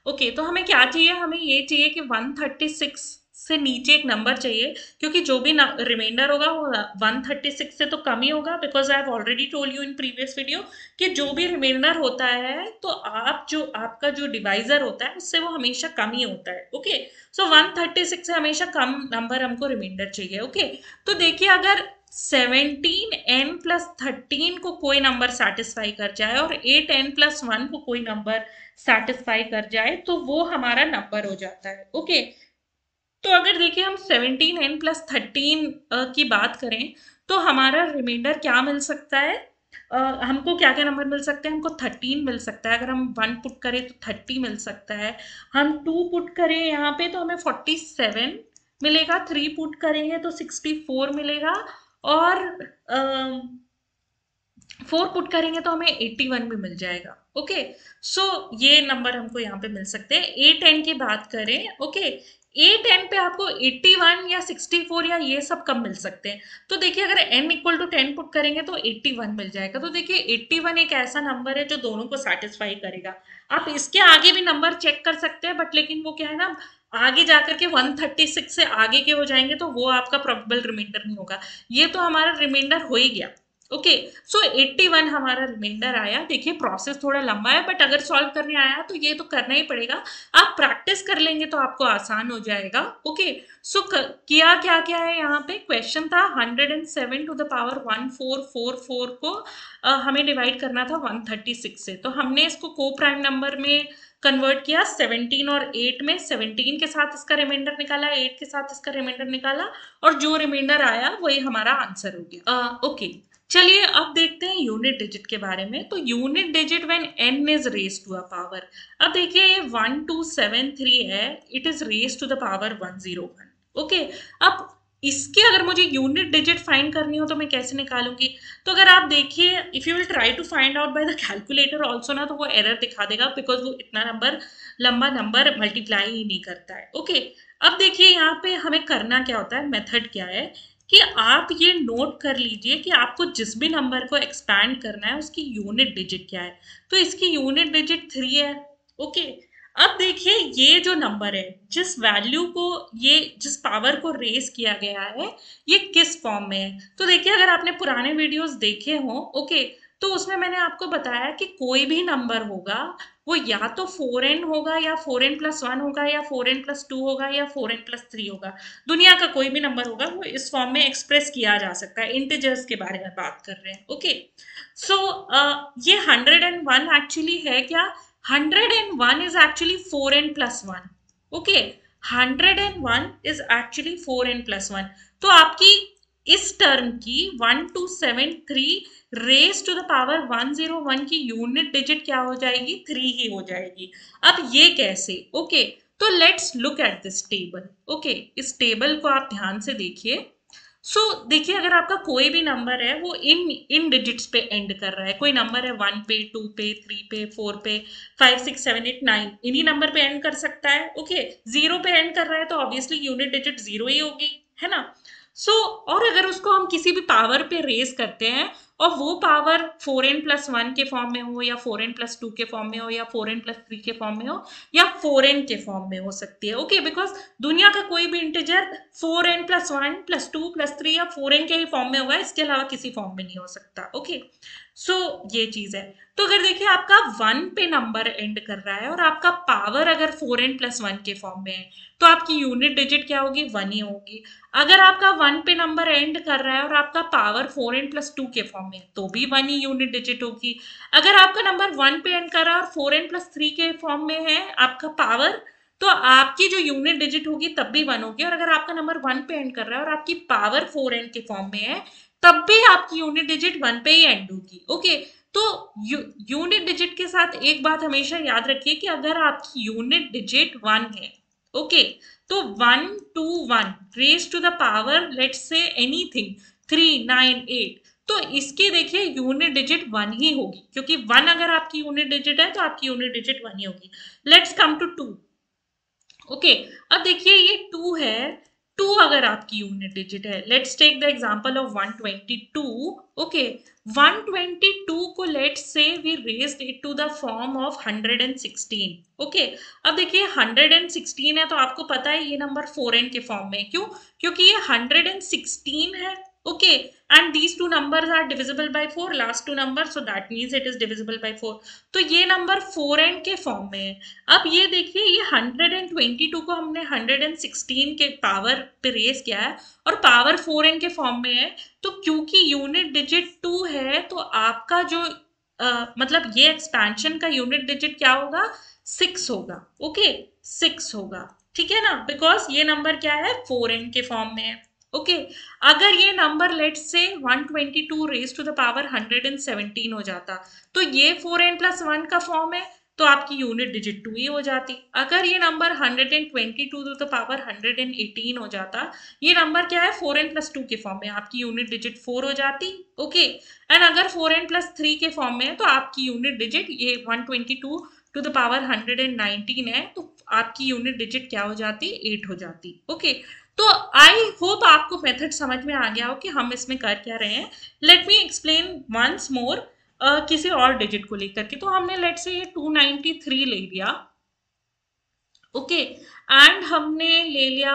ओके okay, तो हमें क्या चाहिए हमें ये चाहिए कि वन थर्टी सिक्स से नीचे एक नंबर चाहिए क्योंकि जो भी रिमाइंडर होगा वो 136 से तो कम ही होगा because I have already told you in previous video कि जो भी रिमाइंडर होता है तो आप जो आपका जो डिवाइजर होता है उससे वो हमेशा कम ही होता है ओके सो 136 से हमेशा कम नंबर हमको रिमाइंडर चाहिए ओके okay? तो देखिए अगर 17 एन प्लस थर्टीन को कोई नंबर सेटिस्फाई कर जाए और एट एन प्लस वन को कोई नंबर सेटिस्फाई कर जाए तो वो हमारा नंबर हो जाता है ओके okay? तो अगर देखिए हम सेवनटीन एन प्लस थर्टीन की बात करें तो हमारा रिमाइंडर क्या मिल सकता है Uh, हमको क्या क्या नंबर मिल सकते हैं हमको थर्टीन मिल सकता है अगर हम वन पुट करें तो थर्टी मिल सकता है हम टू पुट करें यहाँ पे तो हमें फोर्टी सेवन मिलेगा थ्री पुट करेंगे तो सिक्सटी फोर मिलेगा और फोर uh, पुट करेंगे तो हमें एट्टी वन भी मिल जाएगा ओके सो so, ये नंबर हमको यहाँ पे मिल सकते हैं ए टेन की बात करें ओके ए टेन पे आपको 81 या 64 या ये सब कम मिल सकते हैं तो देखिए अगर n equal to ten put करेंगे तो 81 मिल जाएगा तो देखिए 81 एक ऐसा नंबर है जो दोनों को सेटिस्फाई करेगा आप इसके आगे भी नंबर चेक कर सकते हैं बट लेकिन वो क्या है ना आगे जाकर के 136 से आगे के हो जाएंगे तो वो आपका प्रॉबेबल रिमाइंडर नहीं होगा ये तो हमारा रिमाइंडर हो ही गया ओके सो 81 हमारा रिमाइंडर आया देखिए प्रोसेस थोड़ा लंबा है बट अगर सॉल्व करने आया तो ये तो करना ही पड़ेगा आप प्रैक्टिस कर लेंगे तो आपको आसान हो जाएगा ओके okay, सो so, किया क्या क्या है यहाँ पे क्वेश्चन था 107 टू द पावर 1444 को आ, हमें डिवाइड करना था 136 से तो हमने इसको को प्राइम नंबर में कन्वर्ट किया 17 और 8 में 17 के साथ इसका रिमाइंडर निकाला 8 के साथ इसका रिमाइंडर निकाला और जो रिमाइंडर आया वही हमारा आंसर हो गया ओके uh, okay. चलिए अब देखते हैं यूनिट डिजिट के बारे में तो unit digit when n is raise to a power अब देखिए ये वन टू सेवन थ्री है it is raise to the power one zero one okay अब इसके अगर मुझे यूनिट डिजिट फाइंड करनी हो तो मैं कैसे निकालूंगी तो अगर आप देखिए if you will try to find out by the calculator also ना तो वो एरर दिखा देगा बिकॉज वो इतना नंबर लंबा नंबर मल्टीप्लाई ही नहीं करता है ओके okay, अब देखिए यहाँ पे हमें करना क्या होता है मेथड क्या है कि आप ये नोट कर लीजिए कि आपको जिस भी नंबर को एक्सपैंड करना है उसकी यूनिट डिजिट क्या है तो इसकी यूनिट डिजिट थ्री है ओके अब देखिए ये जो नंबर है जिस वैल्यू को ये जिस पावर को रेस किया गया है ये किस फॉर्म में है तो देखिए अगर आपने पुराने वीडियोस देखे हों ओके okay, तो उसमें मैंने आपको बताया कि कोई भी नंबर होगा वो या तो फोर एन होगा या फोर एन प्लस वन होगा या फोर एन प्लस टू होगा या फोर एन प्लस थ्री होगा दुनिया का कोई भी नंबर होगा वो इस फॉर्म में एक्सप्रेस किया जा सकता है इंटीजर्स के बारे में बात कर रहे हैं ओके सो ये हंड्रेड एंड वन एक्चुअली है क्या hundred and one is actually four n plus one okay hundred and one is actually four n plus one तो आपकी इस टर्म की one two seven three raise to the power one zero one की unit digit क्या हो जाएगी three ही हो जाएगी अब ये कैसे ओके तो let's look at this table okay इस टेबल को आप ध्यान से देखिए सो so, देखिए अगर आपका कोई भी नंबर है वो इन इन डिजिट्स पे एंड कर रहा है कोई नंबर है वन पे टू पे थ्री पे फोर पे five six seven eight nine इन्हीं नंबर पे एंड कर सकता है ओके okay, जीरो पे एंड कर रहा है तो ऑब्वियसली यूनिट डिजिट जीरो ही होगी है ना सो so, और अगर उसको हम किसी भी पावर पे रेस करते हैं और वो power four n plus one के फॉर्म में हो या फोर एन प्लस टू के फॉर्म में हो या फोर एन प्लस थ्री के फॉर्म में हो या फोर एन के फॉर्म में हो सकती है ओके बिकॉज दुनिया का कोई भी integer four n plus one plus two plus three या फोर एन के ही फॉर्म में होगा इसके अलावा किसी फॉर्म में नहीं हो सकता ओके okay? सो so, ये चीज है तो अगर देखिए आपका वन पे नंबर एंड कर रहा है और आपका पावर अगर फोर एन प्लस वन के फॉर्म में है तो आपकी यूनिट डिजिट क्या होगी वन ही होगी अगर आपका वन पे नंबर एंड कर रहा है और आपका power four n plus two के फॉर्म में तो भी वन ही यूनिट डिजिट होगी अगर आपका नंबर वन पे एंड करा और फोर एन प्लस थ्री के फॉर्म में है आपका पावर तो आपकी जो यूनिट डिजिट होगी तब भी वन होगी और अगर आपका नंबर वन पे एंड कर रहा है और आपकी पावर फोर एन के फॉर्म में है तब भी आपकी यूनिट डिजिट वन पे ही एंड होगी ओके तो यूनिट डिजिट के साथ एक बात हमेशा याद रखिए कि अगर आपकी यूनिट डिजिट वन है ओके तो one two one raise to the power let's say anything three nine eight तो इसकी देखिए यूनिट डिजिट वन ही होगी क्योंकि वन अगर आपकी यूनिट डिजिट है तो आपकी यूनिट डिजिट वन ही होगी let's come to two okay अब देखिए ये टू है टू अगर आपकी यूनिट डिजिट है let's take the example of 122 okay 122 को let's say we raise it to the form of 116 okay अब देखिए 116 है तो आपको पता है ये नंबर फोर एन के फॉर्म में क्यों क्योंकि ये 116 है okay and these two numbers are divisible by 4 last two numbers so that means it is divisible by 4 तो ये नंबर 4 एंड के फॉर्म में है अब ये देखिए ये 122 को हमने 116 के पावर पे रेस किया है और पावर 4 एंड के फॉर्म में है तो क्योंकि यूनिट डिजिट 2 है तो आपका जो आ, मतलब ये एक्सपेंशन का यूनिट डिजिट क्या होगा सिक्स होगा ओके okay? सिक्स होगा ठीक है ना बिकॉज ये नंबर क्या है फोर एंड के फॉर्म में है ओके okay, अगर ये number let say 122 twenty two raise to the power seventeen हो जाता तो ये 4n प्लस वन का फॉर्म है तो आपकी यूनिट डिजिट टू ही हो जाती अगर ये नंबर 122 टू द पावर 118 हो जाता ये नंबर क्या है 4n प्लस टू के फॉर्म में आपकी यूनिट डिजिट फोर हो जाती ओके एंड अगर 4n प्लस थ्री के फॉर्म में है तो आपकी यूनिट डिजिट ये 122 two to the power nineteen है तो आपकी यूनिट डिजिट क्या हो जाती एट हो जाती ओके okay. तो आई होप आपको मेथड समझ में आ गया हो कि हम इसमें कर क्या रहे हैं let me explain once more किसी और डिजिट को लेकर के तो हमने लेट से ये 293 ले लिया ओके okay. एंड हमने ले लिया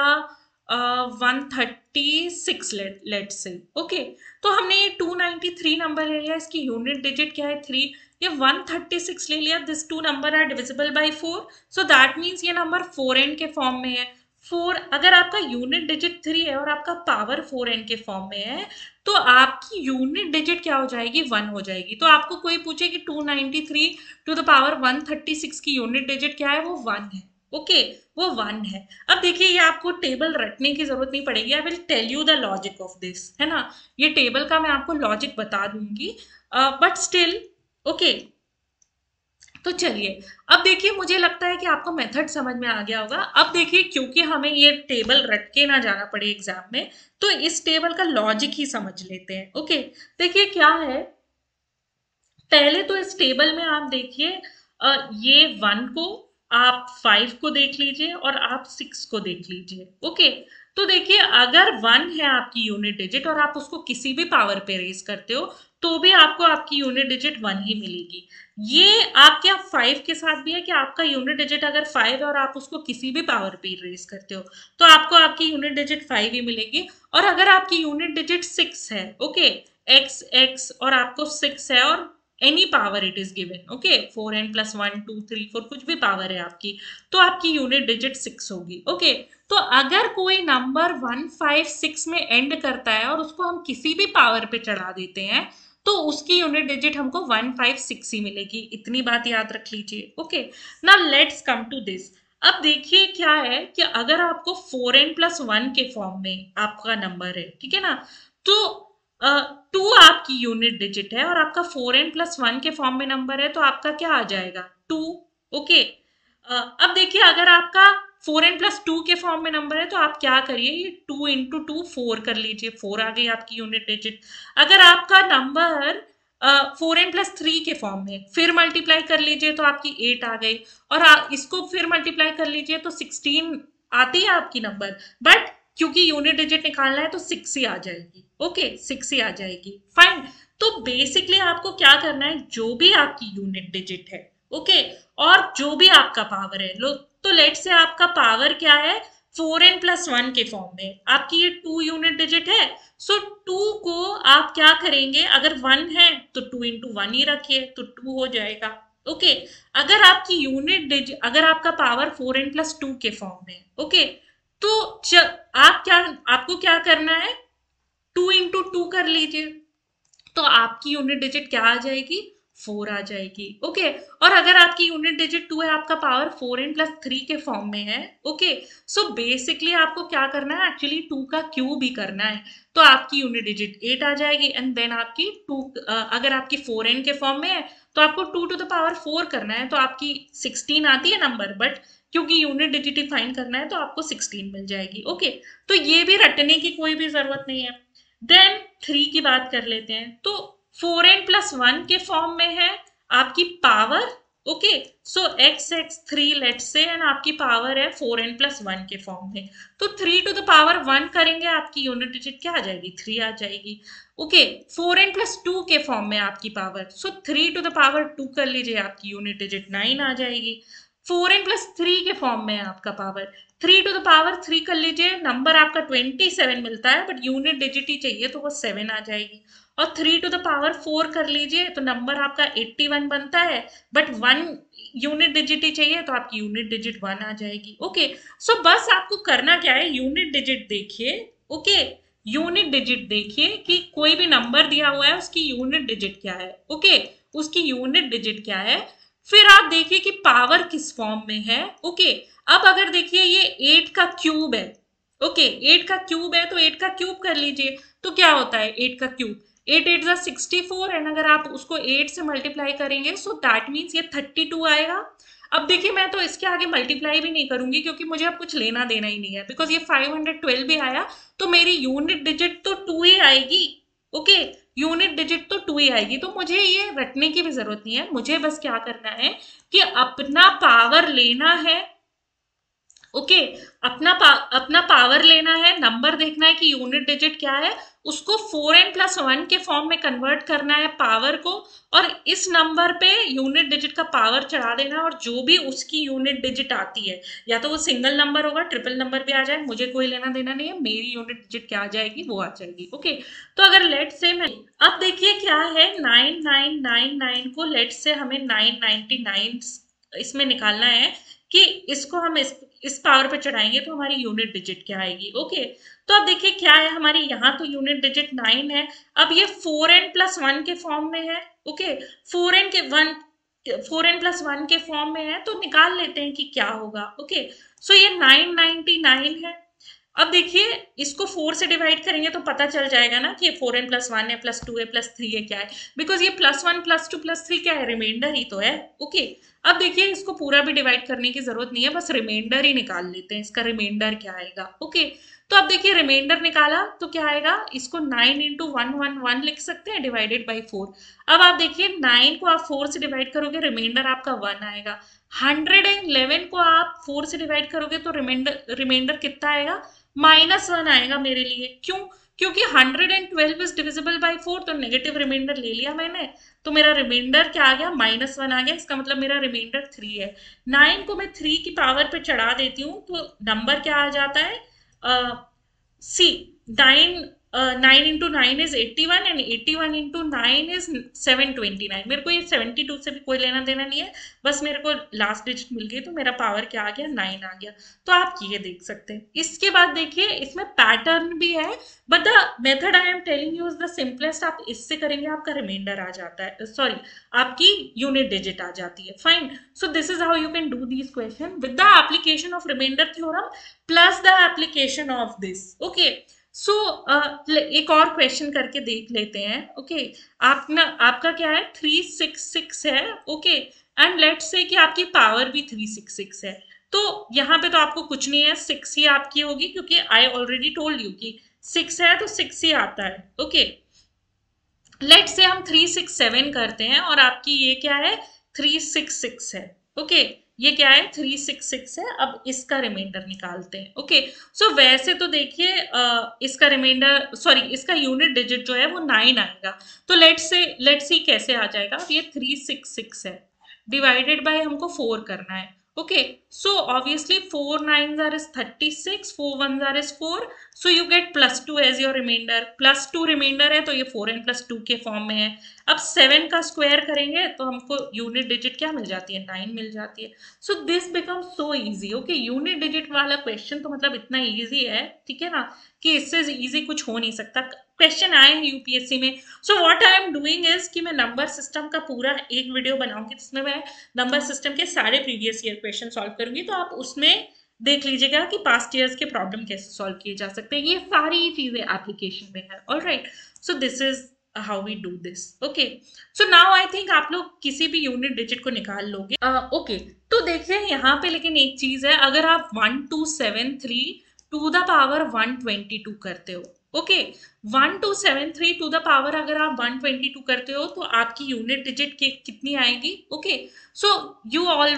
one thirty six let say okay तो हमने ये टू नाइनटी थ्री नंबर ले लिया इसकी यूनिट डिजिट क्या है थ्री ये वन थर्टी सिक्स ले लिया this two number are divisible by four so that means ये नंबर फोर एंड के फॉर्म में है फोर अगर आपका यूनिट डिजिट थ्री है और आपका पावर फोर एन के फॉर्म में है तो आपकी यूनिट डिजिट क्या हो जाएगी वन हो जाएगी तो आपको कोई पूछे कि two ninety three to the power one thirty six की यूनिट डिजिट क्या है वो वन है ओके okay, वो वन है अब देखिए ये आपको टेबल रटने की जरूरत नहीं पड़ेगी I will tell you the logic of this है ना ये टेबल का मैं आपको लॉजिक बता दूंगी बट स्टिल ओके तो चलिए अब देखिए मुझे लगता है कि आपको मेथड समझ में आ गया होगा अब देखिए क्योंकि हमें ये टेबल रट के ना जाना पड़े एग्जाम में तो इस टेबल का लॉजिक ही समझ लेते हैं ओके देखिए क्या है पहले तो इस टेबल में आप देखिए ये वन को आप फाइव को देख लीजिए और आप सिक्स को देख लीजिए ओके तो देखिए अगर वन है आपकी यूनिट डिजिट और आप उसको किसी भी पावर पे रेस करते हो तो भी आपको आपकी यूनिट डिजिट वन ही मिलेगी ये आपके क्या फाइव के साथ भी है कि आपका यूनिट डिजिट अगर फाइव है और आप उसको किसी भी पावर पे रेस करते हो तो आपको आपकी यूनिट डिजिट फाइव ही मिलेगी और अगर आपकी यूनिट डिजिट सिक्स है ओके एक्स एक्स और आपको सिक्स है और any power it is given okay four n plus one two three four कुछ भी पावर है आपकी तो आपकी यूनिट डिजिट सिक्स होगी ओके okay, तो अगर कोई नंबर वन फाइव सिक्स में एंड करता है और उसको हम किसी भी पावर पे चढ़ा देते हैं तो उसकी यूनिट डिजिट हमको वन फाइव सिक्स ही मिलेगी इतनी बात याद रख लीजिए ओके ना लेट्स कम टू दिस अब देखिए क्या है कि अगर आपको फोर एन प्लस वन के फॉर्म में आपका नंबर है ठीक है ना तो टू uh, आपकी यूनिट डिजिट है और आपका फोर एन प्लस वन के फॉर्म में नंबर है तो आपका क्या आ जाएगा टू ओके okay. uh, अब देखिए अगर आपका फोर एन प्लस टू के फॉर्म में नंबर है तो आप क्या करिए ये टू इंटू टू फोर कर लीजिए फोर आ गई आपकी यूनिट डिजिट अगर आपका number four n plus three के फॉर्म में फिर मल्टीप्लाई कर लीजिए तो आपकी एट आ गई और आ, इसको फिर मल्टीप्लाई कर लीजिए तो सिक्सटीन आती है आपकी नंबर बट क्योंकि यूनिट डिजिट निकालना है तो सिक्स ही आ जाएगी ओके सिक्स ही आ जाएगी फाइन तो बेसिकली आपको क्या करना है जो भी आपकी यूनिट डिजिट है ओके और जो भी आपका पावर है लोग तो लेट से आपका पावर क्या है फोर एन प्लस वन के फॉर्म में आपकी ये टू यूनिट डिजिट है सो so, टू को आप क्या करेंगे अगर वन है तो टू इंटू वन ही रखिए तो टू हो जाएगा ओके okay, अगर आपकी यूनिट डिजिट अगर आपका power four n plus two के फॉर्म में ओके okay, तो च, आप क्या आपको क्या करना है टू इंटू टू कर लीजिए तो आपकी यूनिट डिजिट क्या आ जाएगी फोर आ जाएगी ओके और अगर आपकी यूनिट डिजिट टू है आपका power four n plus three के फॉर्म में है ओके सो बेसिकली आपको क्या करना है एक्चुअली टू का क्यू भी करना है तो आपकी यूनिट डिजिट एट आ जाएगी एंड देन आपकी टू अगर आपकी फोर एन के फॉर्म में है तो आपको two to the power four करना है तो आपकी सिक्सटीन आती है नंबर बट क्योंकि यूनिट डिजिट डिफाइन करना है तो आपको सिक्सटीन मिल जाएगी ओके तो ये भी रटने की कोई भी जरूरत नहीं है देन थ्री की बात कर लेते हैं तो फोर एन प्लस वन के फॉर्म में है आपकी power okay so x x three let's say and आपकी पावर है फोर एन प्लस वन के फॉर्म में तो three to the power one करेंगे आपकी यूनिट डिजिट क्या आ जाएगी थ्री आ जाएगी okay four n plus two के फॉर्म में आपकी power so three to the power two कर लीजिए आपकी यूनिट डिजिट नाइन आ जाएगी फोर एन प्लस थ्री के फॉर्म में आपका power three to the power three कर लीजिए नंबर आपका ट्वेंटी सेवन मिलता है बट यूनिट डिजिट ही चाहिए तो वो सेवन आ जाएगी और three to the power four कर लीजिए तो नंबर आपका एट्टी वन बनता है बट वन यूनिट डिजिट ही चाहिए तो आपकी यूनिट डिजिट वन आ जाएगी ओके सो so बस आपको करना क्या है यूनिट डिजिट देखिए ओके यूनिट डिजिट देखिए कि कोई भी नंबर दिया हुआ है उसकी यूनिट डिजिट क्या है ओके उसकी यूनिट डिजिट क्या है फिर आप देखिए कि पावर किस फॉर्म में है ओके अब अगर देखिए ये एट का क्यूब है ओके एट का क्यूब है तो एट का क्यूब कर लीजिए तो क्या होता है एट का क्यूब एट एट ज़ा सिक्सटी फोर एंड अगर आप उसको एट से मल्टीप्लाई करेंगे सो दैट मीन्स ये थर्टी टू आएगा अब देखिए मैं तो इसके आगे मल्टीप्लाई भी नहीं करूंगी क्योंकि मुझे अब कुछ लेना देना ही नहीं है बिकॉज ये फाइव हंड्रेड ट्वेल्व भी आया तो मेरी यूनिट डिजिट तो टू ही आएगी ओके यूनिट डिजिट तो टू ही आएगी तो मुझे ये रटने की भी जरूरत नहीं है मुझे बस क्या करना है कि अपना पावर लेना है ओके अपना पा, अपना पावर लेना है नंबर देखना है कि यूनिट डिजिट क्या है उसको फोर एन प्लस वन के फॉर्म में कन्वर्ट करना है पावर को और इस नंबर पे यूनिट डिजिट का पावर चढ़ा देना है और जो भी उसकी यूनिट डिजिट आती है या तो वो सिंगल नंबर होगा ट्रिपल नंबर भी आ जाए मुझे कोई लेना देना नहीं है मेरी यूनिट डिजिट क्या आ जाएगी वो आ जाएगी ओके तो अगर लेट से मैं अब देखिए क्या है नाइन नाइन नाइन नाइन को लेट से हमें नाइन नाइनटी नाइन इसमें निकालना है कि इसको हम इस इस पावर पर चढ़ाएंगे तो हमारी यूनिट डिजिट क्या आएगी ओके तो अब देखिए क्या है हमारी यहाँ तो यूनिट डिजिट नाइन है अब ये फोर एन प्लस वन के फॉर्म में है ओके फोर एन के one four n plus one के फॉर्म में है तो निकाल लेते हैं कि क्या होगा ओके सो ये नाइन नाइनटी नाइन है अब देखिए इसको फोर से डिवाइड करेंगे तो पता चल जाएगा ना कि ये फोर एन प्लस वन है प्लस टू है प्लस थ्री है क्या है बिकॉज ये plus one plus two plus three क्या है रिमाइंडर ही तो है ओके अब देखिए इसको पूरा भी डिवाइड करने की जरूरत नहीं है बस रिमाइंडर ही निकाल लेते हैं इसका रिमाइंडर क्या आएगा ओके तो अब देखिए रिमाइंडर निकाला तो क्या आएगा इसको nine into one one one लिख सकते हैं डिवाइडेड बाई फोर अब आप देखिए नाइन को आप फोर से डिवाइड करोगे रिमाइंडर आपका वन आएगा हंड्रेड एंड इलेवन को आप फोर से डिवाइड करोगे तो रिमाइंडर रिमाइंडर कितना आएगा माइनस वन आएगा मेरे लिए क्यों क्योंकि hundred and twelve is divisible by four तो नेगेटिव रिमाइंडर ले लिया मैंने तो मेरा रिमाइंडर क्या आ गया माइनस वन आ गया इसका मतलब मेरा रिमाइंडर थ्री है नाइन को मैं थ्री की पावर पे चढ़ा देती हूँ तो नंबर क्या आ जाता है see uh, nine uh, 9 into 9 is 81 and 81 into 9 is 729 मेरे को ये 72 से भी कोई लेना देना नहीं है बस मेरे को लास्ट डिजिट मिल गई तो मेरा पावर क्या आ गया 9 आ गया तो आप ये देख सकते हैं इसके बाद देखिए इसमें पैटर्न भी है but the method I am telling you is the simplest आप इससे करेंगे आपका रिमाइंडर आ जाता है सॉरी आपकी यूनिट डिजिट आ जाती है fine so this is how you can do this question with the application of remainder theorem plus the application of this okay so so, uh, एक और क्वेश्चन करके देख लेते हैं ओके okay? आप ना आपका क्या है थ्री सिक्स सिक्स है ओके एंड लेट से कि आपकी पावर भी थ्री सिक्स सिक्स है तो यहाँ पे तो आपको कुछ नहीं है सिक्स ही आपकी होगी क्योंकि आई ऑलरेडी टोल्ड यू कि सिक्स है तो सिक्स ही आता है ओके लेट से हम थ्री सिक्स सेवन करते हैं और आपकी ये क्या है थ्री सिक्स सिक्स है ओके okay? ये क्या है थ्री सिक्स सिक्स है अब इसका रिमाइंडर निकालते हैं ओके सो वैसे तो देखिए इसका रिमाइंडर सॉरी इसका यूनिट डिजिट जो है वो नाइन आएगा तो लेट से लेट सी कैसे आ जाएगा अब ये थ्री सिक्स सिक्स है डिवाइडेड बाय हमको फोर करना है Okay, so obviously 4 nines are is 36, 4 ones are is 4. So you get plus 2 as your remainder. Plus 2 remainder है तो ये 4 एन प्लस टू के फॉर्म में है अब 7 का स्क्वायर करेंगे तो हमको यूनिट डिजिट क्या मिल जाती है 9 मिल जाती है so this become so easy okay unit digit वाला क्वेश्चन तो मतलब इतना ईजी है ठीक है ना कि इससे ईजी कुछ हो नहीं सकता क्वेश्चन आए हैं यूपीएससी में so what I am doing is कि मैं नंबर सिस्टम का पूरा एक वीडियो बनाऊंगी जिसमें मैं नंबर सिस्टम के सारे प्रीवियस ईयर क्वेश्चन सॉल्व करूंगी तो आप उसमें देख लीजिएगा कि पास्ट ईयर्स के प्रॉब्लम कैसे सॉल्व किए जा सकते हैं ये सारी चीज़ें एप्लीकेशन में है all right so this is how we do this okay so now I think आप लोग किसी भी यूनिट डिजिट को निकाल लोगे ओके uh, okay. तो देखिए यहाँ पे लेकिन एक चीज़ है अगर आप one two seven three to the power one twenty two करते हो okay one two seven three to the power अगर आप वन ट्वेंटी टू करते हो तो आपकी यूनिट डिजिट कितनी आएगी okay so you all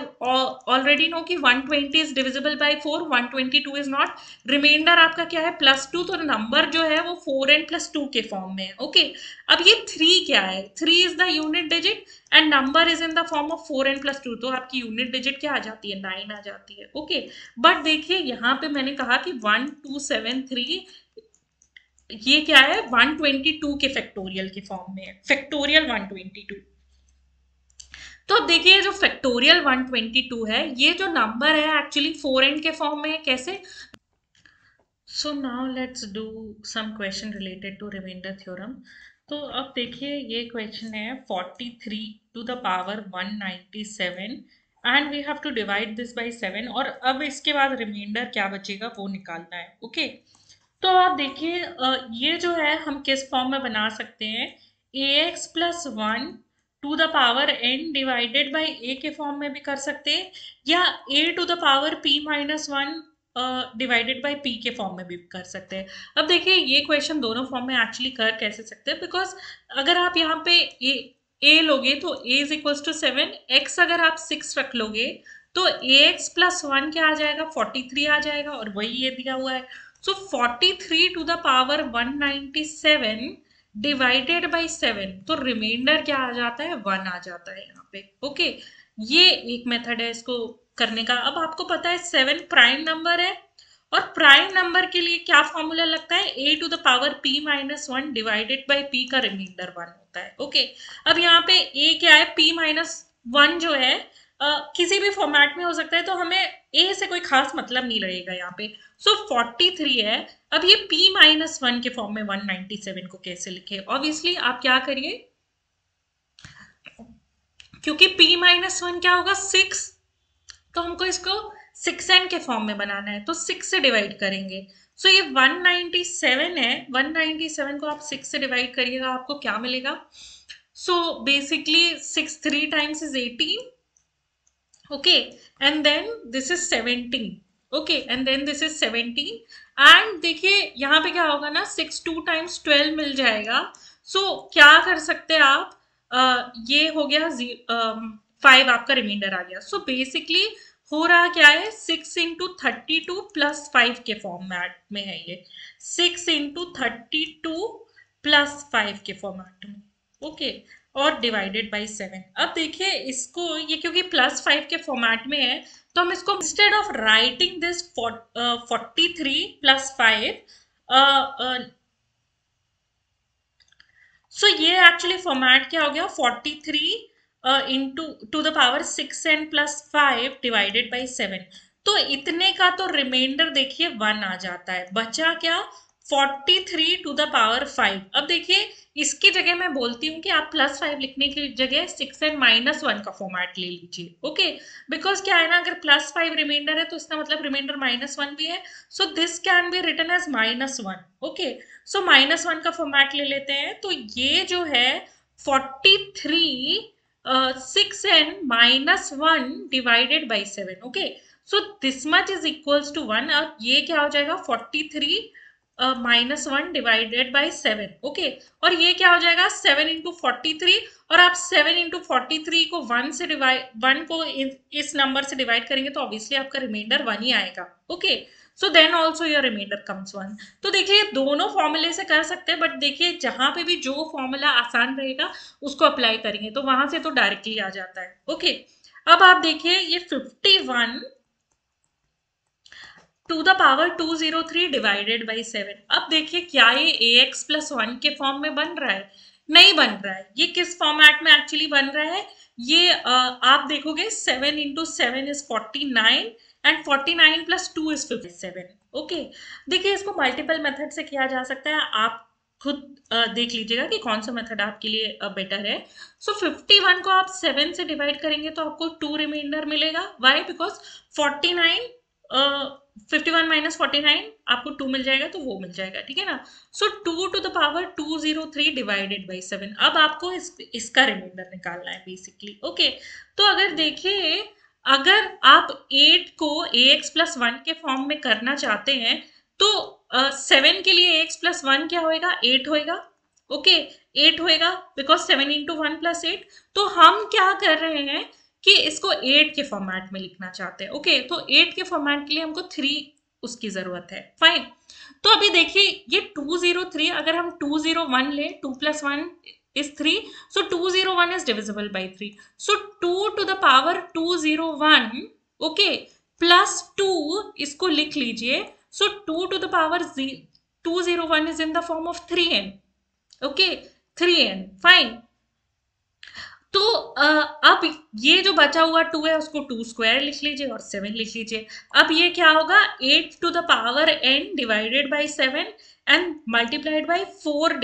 already know कि one twenty is divisible by four one twenty two is not remainder आपका क्या है प्लस टू तो नंबर जो है वो फोर एंड प्लस टू के फॉर्म में है ओके okay? अब ये थ्री क्या है three is the unit digit and number is in the form of four n plus two तो आपकी यूनिट डिजिट क्या आ जाती है नाइन आ जाती है ओके okay? बट देखिए यहाँ पे मैंने कहा कि वन टू सेवन थ्री ये क्या है 122 के फैक्टोरियल के फॉर्म में है फैक्टोरियल 122 तो अब देखिए जो फैक्टोरियल 122 है ये जो नंबर है एक्चुअली फोर एंड के फॉर्म में है कैसे so now let's do some question related to remainder theorem तो अब देखिए ये क्वेश्चन है 43 to the power 197 And we have to divide this by seven और अब इसके बाद remainder क्या बचेगा वो निकालना है okay? तो आप देखिए ये जो है हम किस फॉर्म में बना सकते हैं a x plus one to the power N divided by ए के फॉर्म में भी कर सकते हैं या a to the power p minus one divided by p के फॉर्म में भी कर सकते हैं अब देखिए ये क्वेश्चन दोनों फॉर्म में एक्चुअली कर कैसे सकते हैं बिकॉज अगर आप यहाँ पे ए ए लोगे तो a is equals to seven x अगर आप सिक्स रख लोगे तो ए एक्स प्लस वन क्या आ जाएगा फोर्टी थ्री आ जाएगा और वही ये दिया हुआ है So 43 to the power 197 divided by seven तो रिमाइंडर क्या आ जाता है वन आ जाता है यहाँ पे ओके ये एक मेथड है इसको करने का अब आपको पता है सेवन प्राइम नंबर है और प्राइम नंबर के लिए क्या फॉर्मूला लगता है a to the power p minus one divided by p का रिमाइंडर वन होता है ओके अब यहाँ पे ए क्या है पी माइनस वन जो है किसी भी फॉर्मेट में हो सकता है तो हमें ए से कोई खास मतलब नहीं लगेगा यहाँ पे सो फोर्टी थ्री है अब ये पी माइनस वन के फॉर्म में 197 को कैसे लिखे ऑब्वियसली आप क्या करिए क्योंकि पी माइनस वन क्या होगा सिक्स तो हमको इसको सिक्स एन के फॉर्म में बनाना है तो सिक्स से डिवाइड करेंगे सो so, ये 197 है 197 को आप सिक्स से डिवाइड करिएगा आपको क्या मिलेगा so basically six three times is eighteen okay and then this is 17 okay and then this is 17 and देखिए यहाँ पे क्या होगा ना सिक्स टू टाइम्स ट्वेल्व मिल जाएगा सो so, क्या कर सकते हैं आप uh, ये हो गया फाइव uh, आपका रिमाइंडर आ गया सो so, बेसिकली हो रहा क्या है six into thirty two plus five के फॉर्मेट में है ये six into thirty two plus five के फॉर्मेट में ओके okay. और डिवाइडेड बाय सेवन अब देखिए इसको ये क्योंकि प्लस फाइव के फॉर्मेट में है तो हम इसको instead of writing this forty three plus five so ये एक्चुअली फॉर्मेट क्या हो गया forty three in to the power six n plus five divided by seven तो इतने का तो रिमाइंडर देखिए वन आ जाता है बचा क्या forty three to the power five अब देखिए इसकी जगह मैं बोलती हूँ कि आप प्लस फाइव लिखने की जगह सिक्स एंड माइनस वन का फॉर्मेट ले लीजिए ओके बिकॉज क्या है ना अगर प्लस फाइव रिमाइंडर है तो इसका मतलब रिमाइंडर माइनस वन भी है so this can be written as minus one okay so minus one का फॉर्मेट ले लेते हैं तो ये जो है forty three six n minus one divided by seven okay so this much is equals to one अब ये क्या हो जाएगा forty three minus one divided by seven okay और ये क्या हो जाएगा सेवन इंटू फोर्टी थ्री और आप सेवन इंटू फोर्टी थ्री को वन से डिवाइड वन को इस नंबर से डिवाइड करेंगे तो ऑब्वियसली आपका रिमाइंडर वन ही आएगा okay so then also your remainder comes one तो देखिए दोनों फॉर्मूले से कर सकते हैं बट देखिए जहाँ पे भी जो फॉर्मूला आसान रहेगा उसको अप्लाई करेंगे तो वहां से तो डायरेक्टली आ जाता है ओके okay. अब आप देखिए ये fifty one to the power two zero three divided by seven अब देखिए क्या ये ए एक्स प्लस वन के फॉर्म में बन रहा है नहीं बन रहा है ये किस फॉर्मेट में एक्चुअली बन रहा है ये आ, आप देखोगे seven into seven is forty nine and forty nine plus two is fifty seven okay देखिए इसको मल्टीपल मेथड से किया जा सकता है आप खुद आ, देख लीजिएगा कि कौन सा मेथड आपके लिए बेटर है सो फिफ्टी वन को आप सेवन से डिवाइड करेंगे तो आपको टू रिमाइंडर मिलेगा why because forty nine fifty one minus forty nine आपको टू मिल जाएगा तो वो मिल जाएगा ठीक है ना so two to the power two zero three divided by seven अब आपको इस, इसका रिमाइंडर निकालना है बेसिकली ओके okay, तो अगर देखिए अगर आप एट को ए एक्स प्लस वन के फॉर्म में करना चाहते हैं तो सेवन uh, के लिए एक्स प्लस वन क्या होएगा एट होएगा ओके okay, एट होएगा because seven into one plus eight तो हम क्या कर रहे हैं कि इसको एट के फॉर्मेट में लिखना चाहते हैं ओके तो एट के फॉर्मेट के लिए हमको थ्री उसकी जरूरत है फाइन तो अभी देखिए ये टू जीरो थ्री अगर हम टू जीरो वन ले two plus one is three so two zero one is divisible by three so two to the power two zero one okay plus two इसको लिख लीजिए so two to the power two zero one is in the form of three n okay three n fine तो अब ये जो बचा हुआ to है उसको टू स्क्वायर लिख लीजिए और सेवन लिख लीजिए अब ये क्या होगा eight to the power N divided by seven and multiplied by four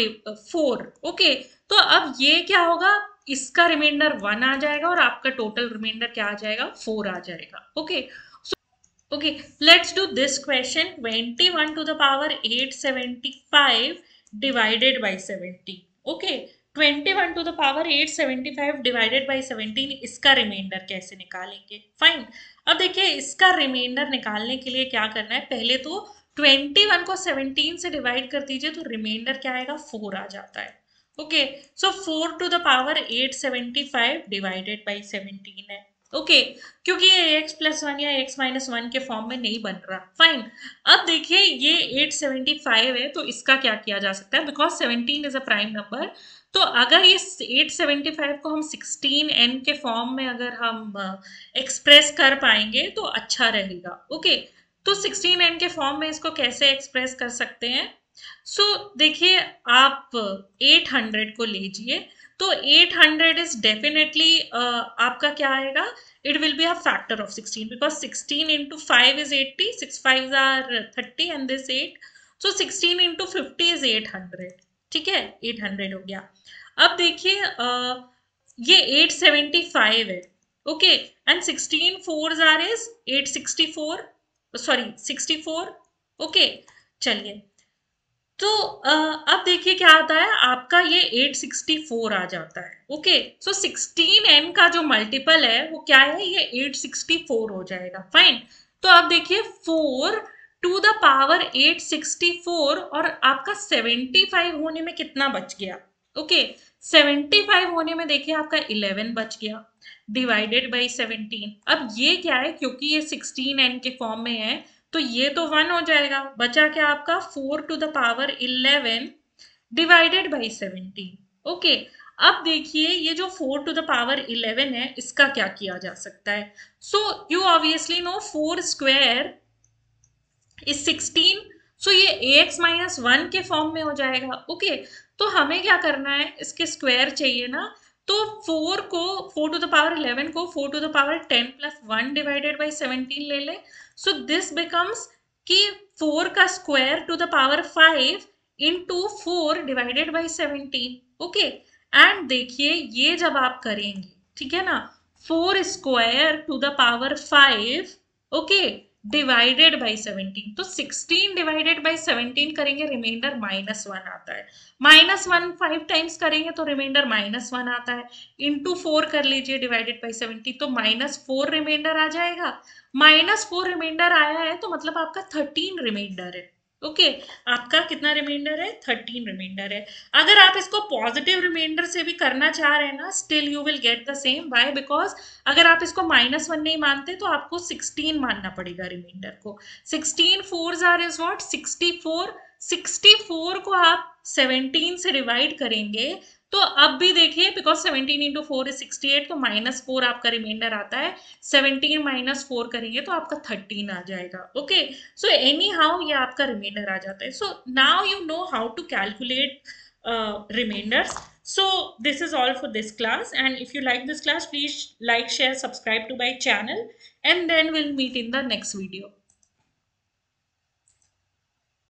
four okay तो अब ये क्या होगा इसका रिमाइंडर वन आ जाएगा और आपका टोटल रिमाइंडर क्या आ जाएगा फोर आ जाएगा okay okay let's do this question twenty one to the power eight seventy five divided by seventy okay twenty one to the power eight seventy five divided by seventeen इसका remainder कैसे निकालेंगे fine अब देखिए इसका reminder निकालने के लिए क्या करना है पहले तो ट्वेंटी वन को सेवनटीन से डिवाइड कर दीजिए तो रिमाइंडर क्या आएगा फोर आ जाता है okay so four to the power eight seventy five divided by seventeen है ओके okay, क्योंकि ये एक्स प्लस वन या एक्स माइनस वन के फॉर्म में नहीं बन रहा फाइन अब देखिए ये एट सेवेंटी फाइव है तो इसका क्या किया जा सकता है because 17 is a prime number तो अगर ये 875 को हम 16n के फॉर्म में अगर हम एक्सप्रेस uh, कर पाएंगे तो अच्छा रहेगा ओके तो 16n के फॉर्म में इसको कैसे एक्सप्रेस कर सकते हैं सो so, देखिए आप 800 को लीजिए तो 800 इज डेफिनेटली आपका क्या आएगा it will be a factor of 16 because 16 into five is 80 six five are 30 and this 8 so 16 into fifty is 800 ठीक है 800 हो गया अब देखिए ये 875 है okay and 16 four are is four sorry 64 okay चलिए तो अब देखिए क्या आता है आपका ये 864 आ जाता है ओके सो सिक्सटीन एम का जो मल्टीपल है वो क्या है ये 864 हो जाएगा फाइन तो आप देखिए 4 टू द पावर 864 और आपका 75 होने में कितना बच गया ओके सेवेंटी फाइव होने में देखिए आपका इलेवन बच गया डिवाइडेड बाई सेवनटीन अब ये क्या है क्योंकि ये सिक्सटीन एन के फॉर्म में है तो ये तो वन हो जाएगा बचा क्या आपका four to the power eleven divided by seventeen okay अब देखिए ये जो four to the power eleven है इसका क्या किया जा सकता है so you obviously no four square is sixteen so ये ए एक्स माइनस वन के फॉर्म में हो जाएगा ओके okay, तो हमें क्या करना है इसके स्क्वायर चाहिए ना तो फोर को four to the power eleven को four to the power ten plus one divided by seventeen ले लें सो दिस बिकम्स कि फोर का square to the power five into four divided by seventeen okay and देखिए ये जब आप करेंगे ठीक है ना four square to the power five okay divided by seventeen तो सिक्सटीन डिवाइडेड बाई सेवनटीन करेंगे रिमाइंडर माइनस वन आता है माइनस वन फाइव टाइम्स करेंगे तो रिमाइंडर माइनस वन आता है इंटू फोर कर लीजिए डिवाइडेड बाई सेवनटीन तो माइनस फोर रिमाइंडर आ जाएगा माइनस फोर रिमाइंडर आया है तो मतलब आपका थर्टीन रिमाइंडर है ओके okay, आपका कितना रिमाइंडर है थर्टीन रिमाइंडर है अगर आप इसको पॉजिटिव रिमाइंडर से भी करना चाह रहे हैं ना still you will get the same by because अगर आप इसको माइनस वन नहीं मानते तो आपको सिक्सटीन मानना पड़ेगा रिमाइंडर को sixteen four are is what sixty four sixty four को आप सेवनटीन से डिवाइड करेंगे तो अब भी देखिए because seventeen into four is sixty eight तो माइनस फोर आपका रिमाइंडर आता है सेवनटीन माइनस फोर करेंगे तो आपका थर्टीन आ जाएगा ओके सो एनी हाउ ये आपका रिमाइंडर आ जाता है so now you know how to calculate remainders so this is all for this class and if you like this class please like share subscribe to my channel and then will meet in the next video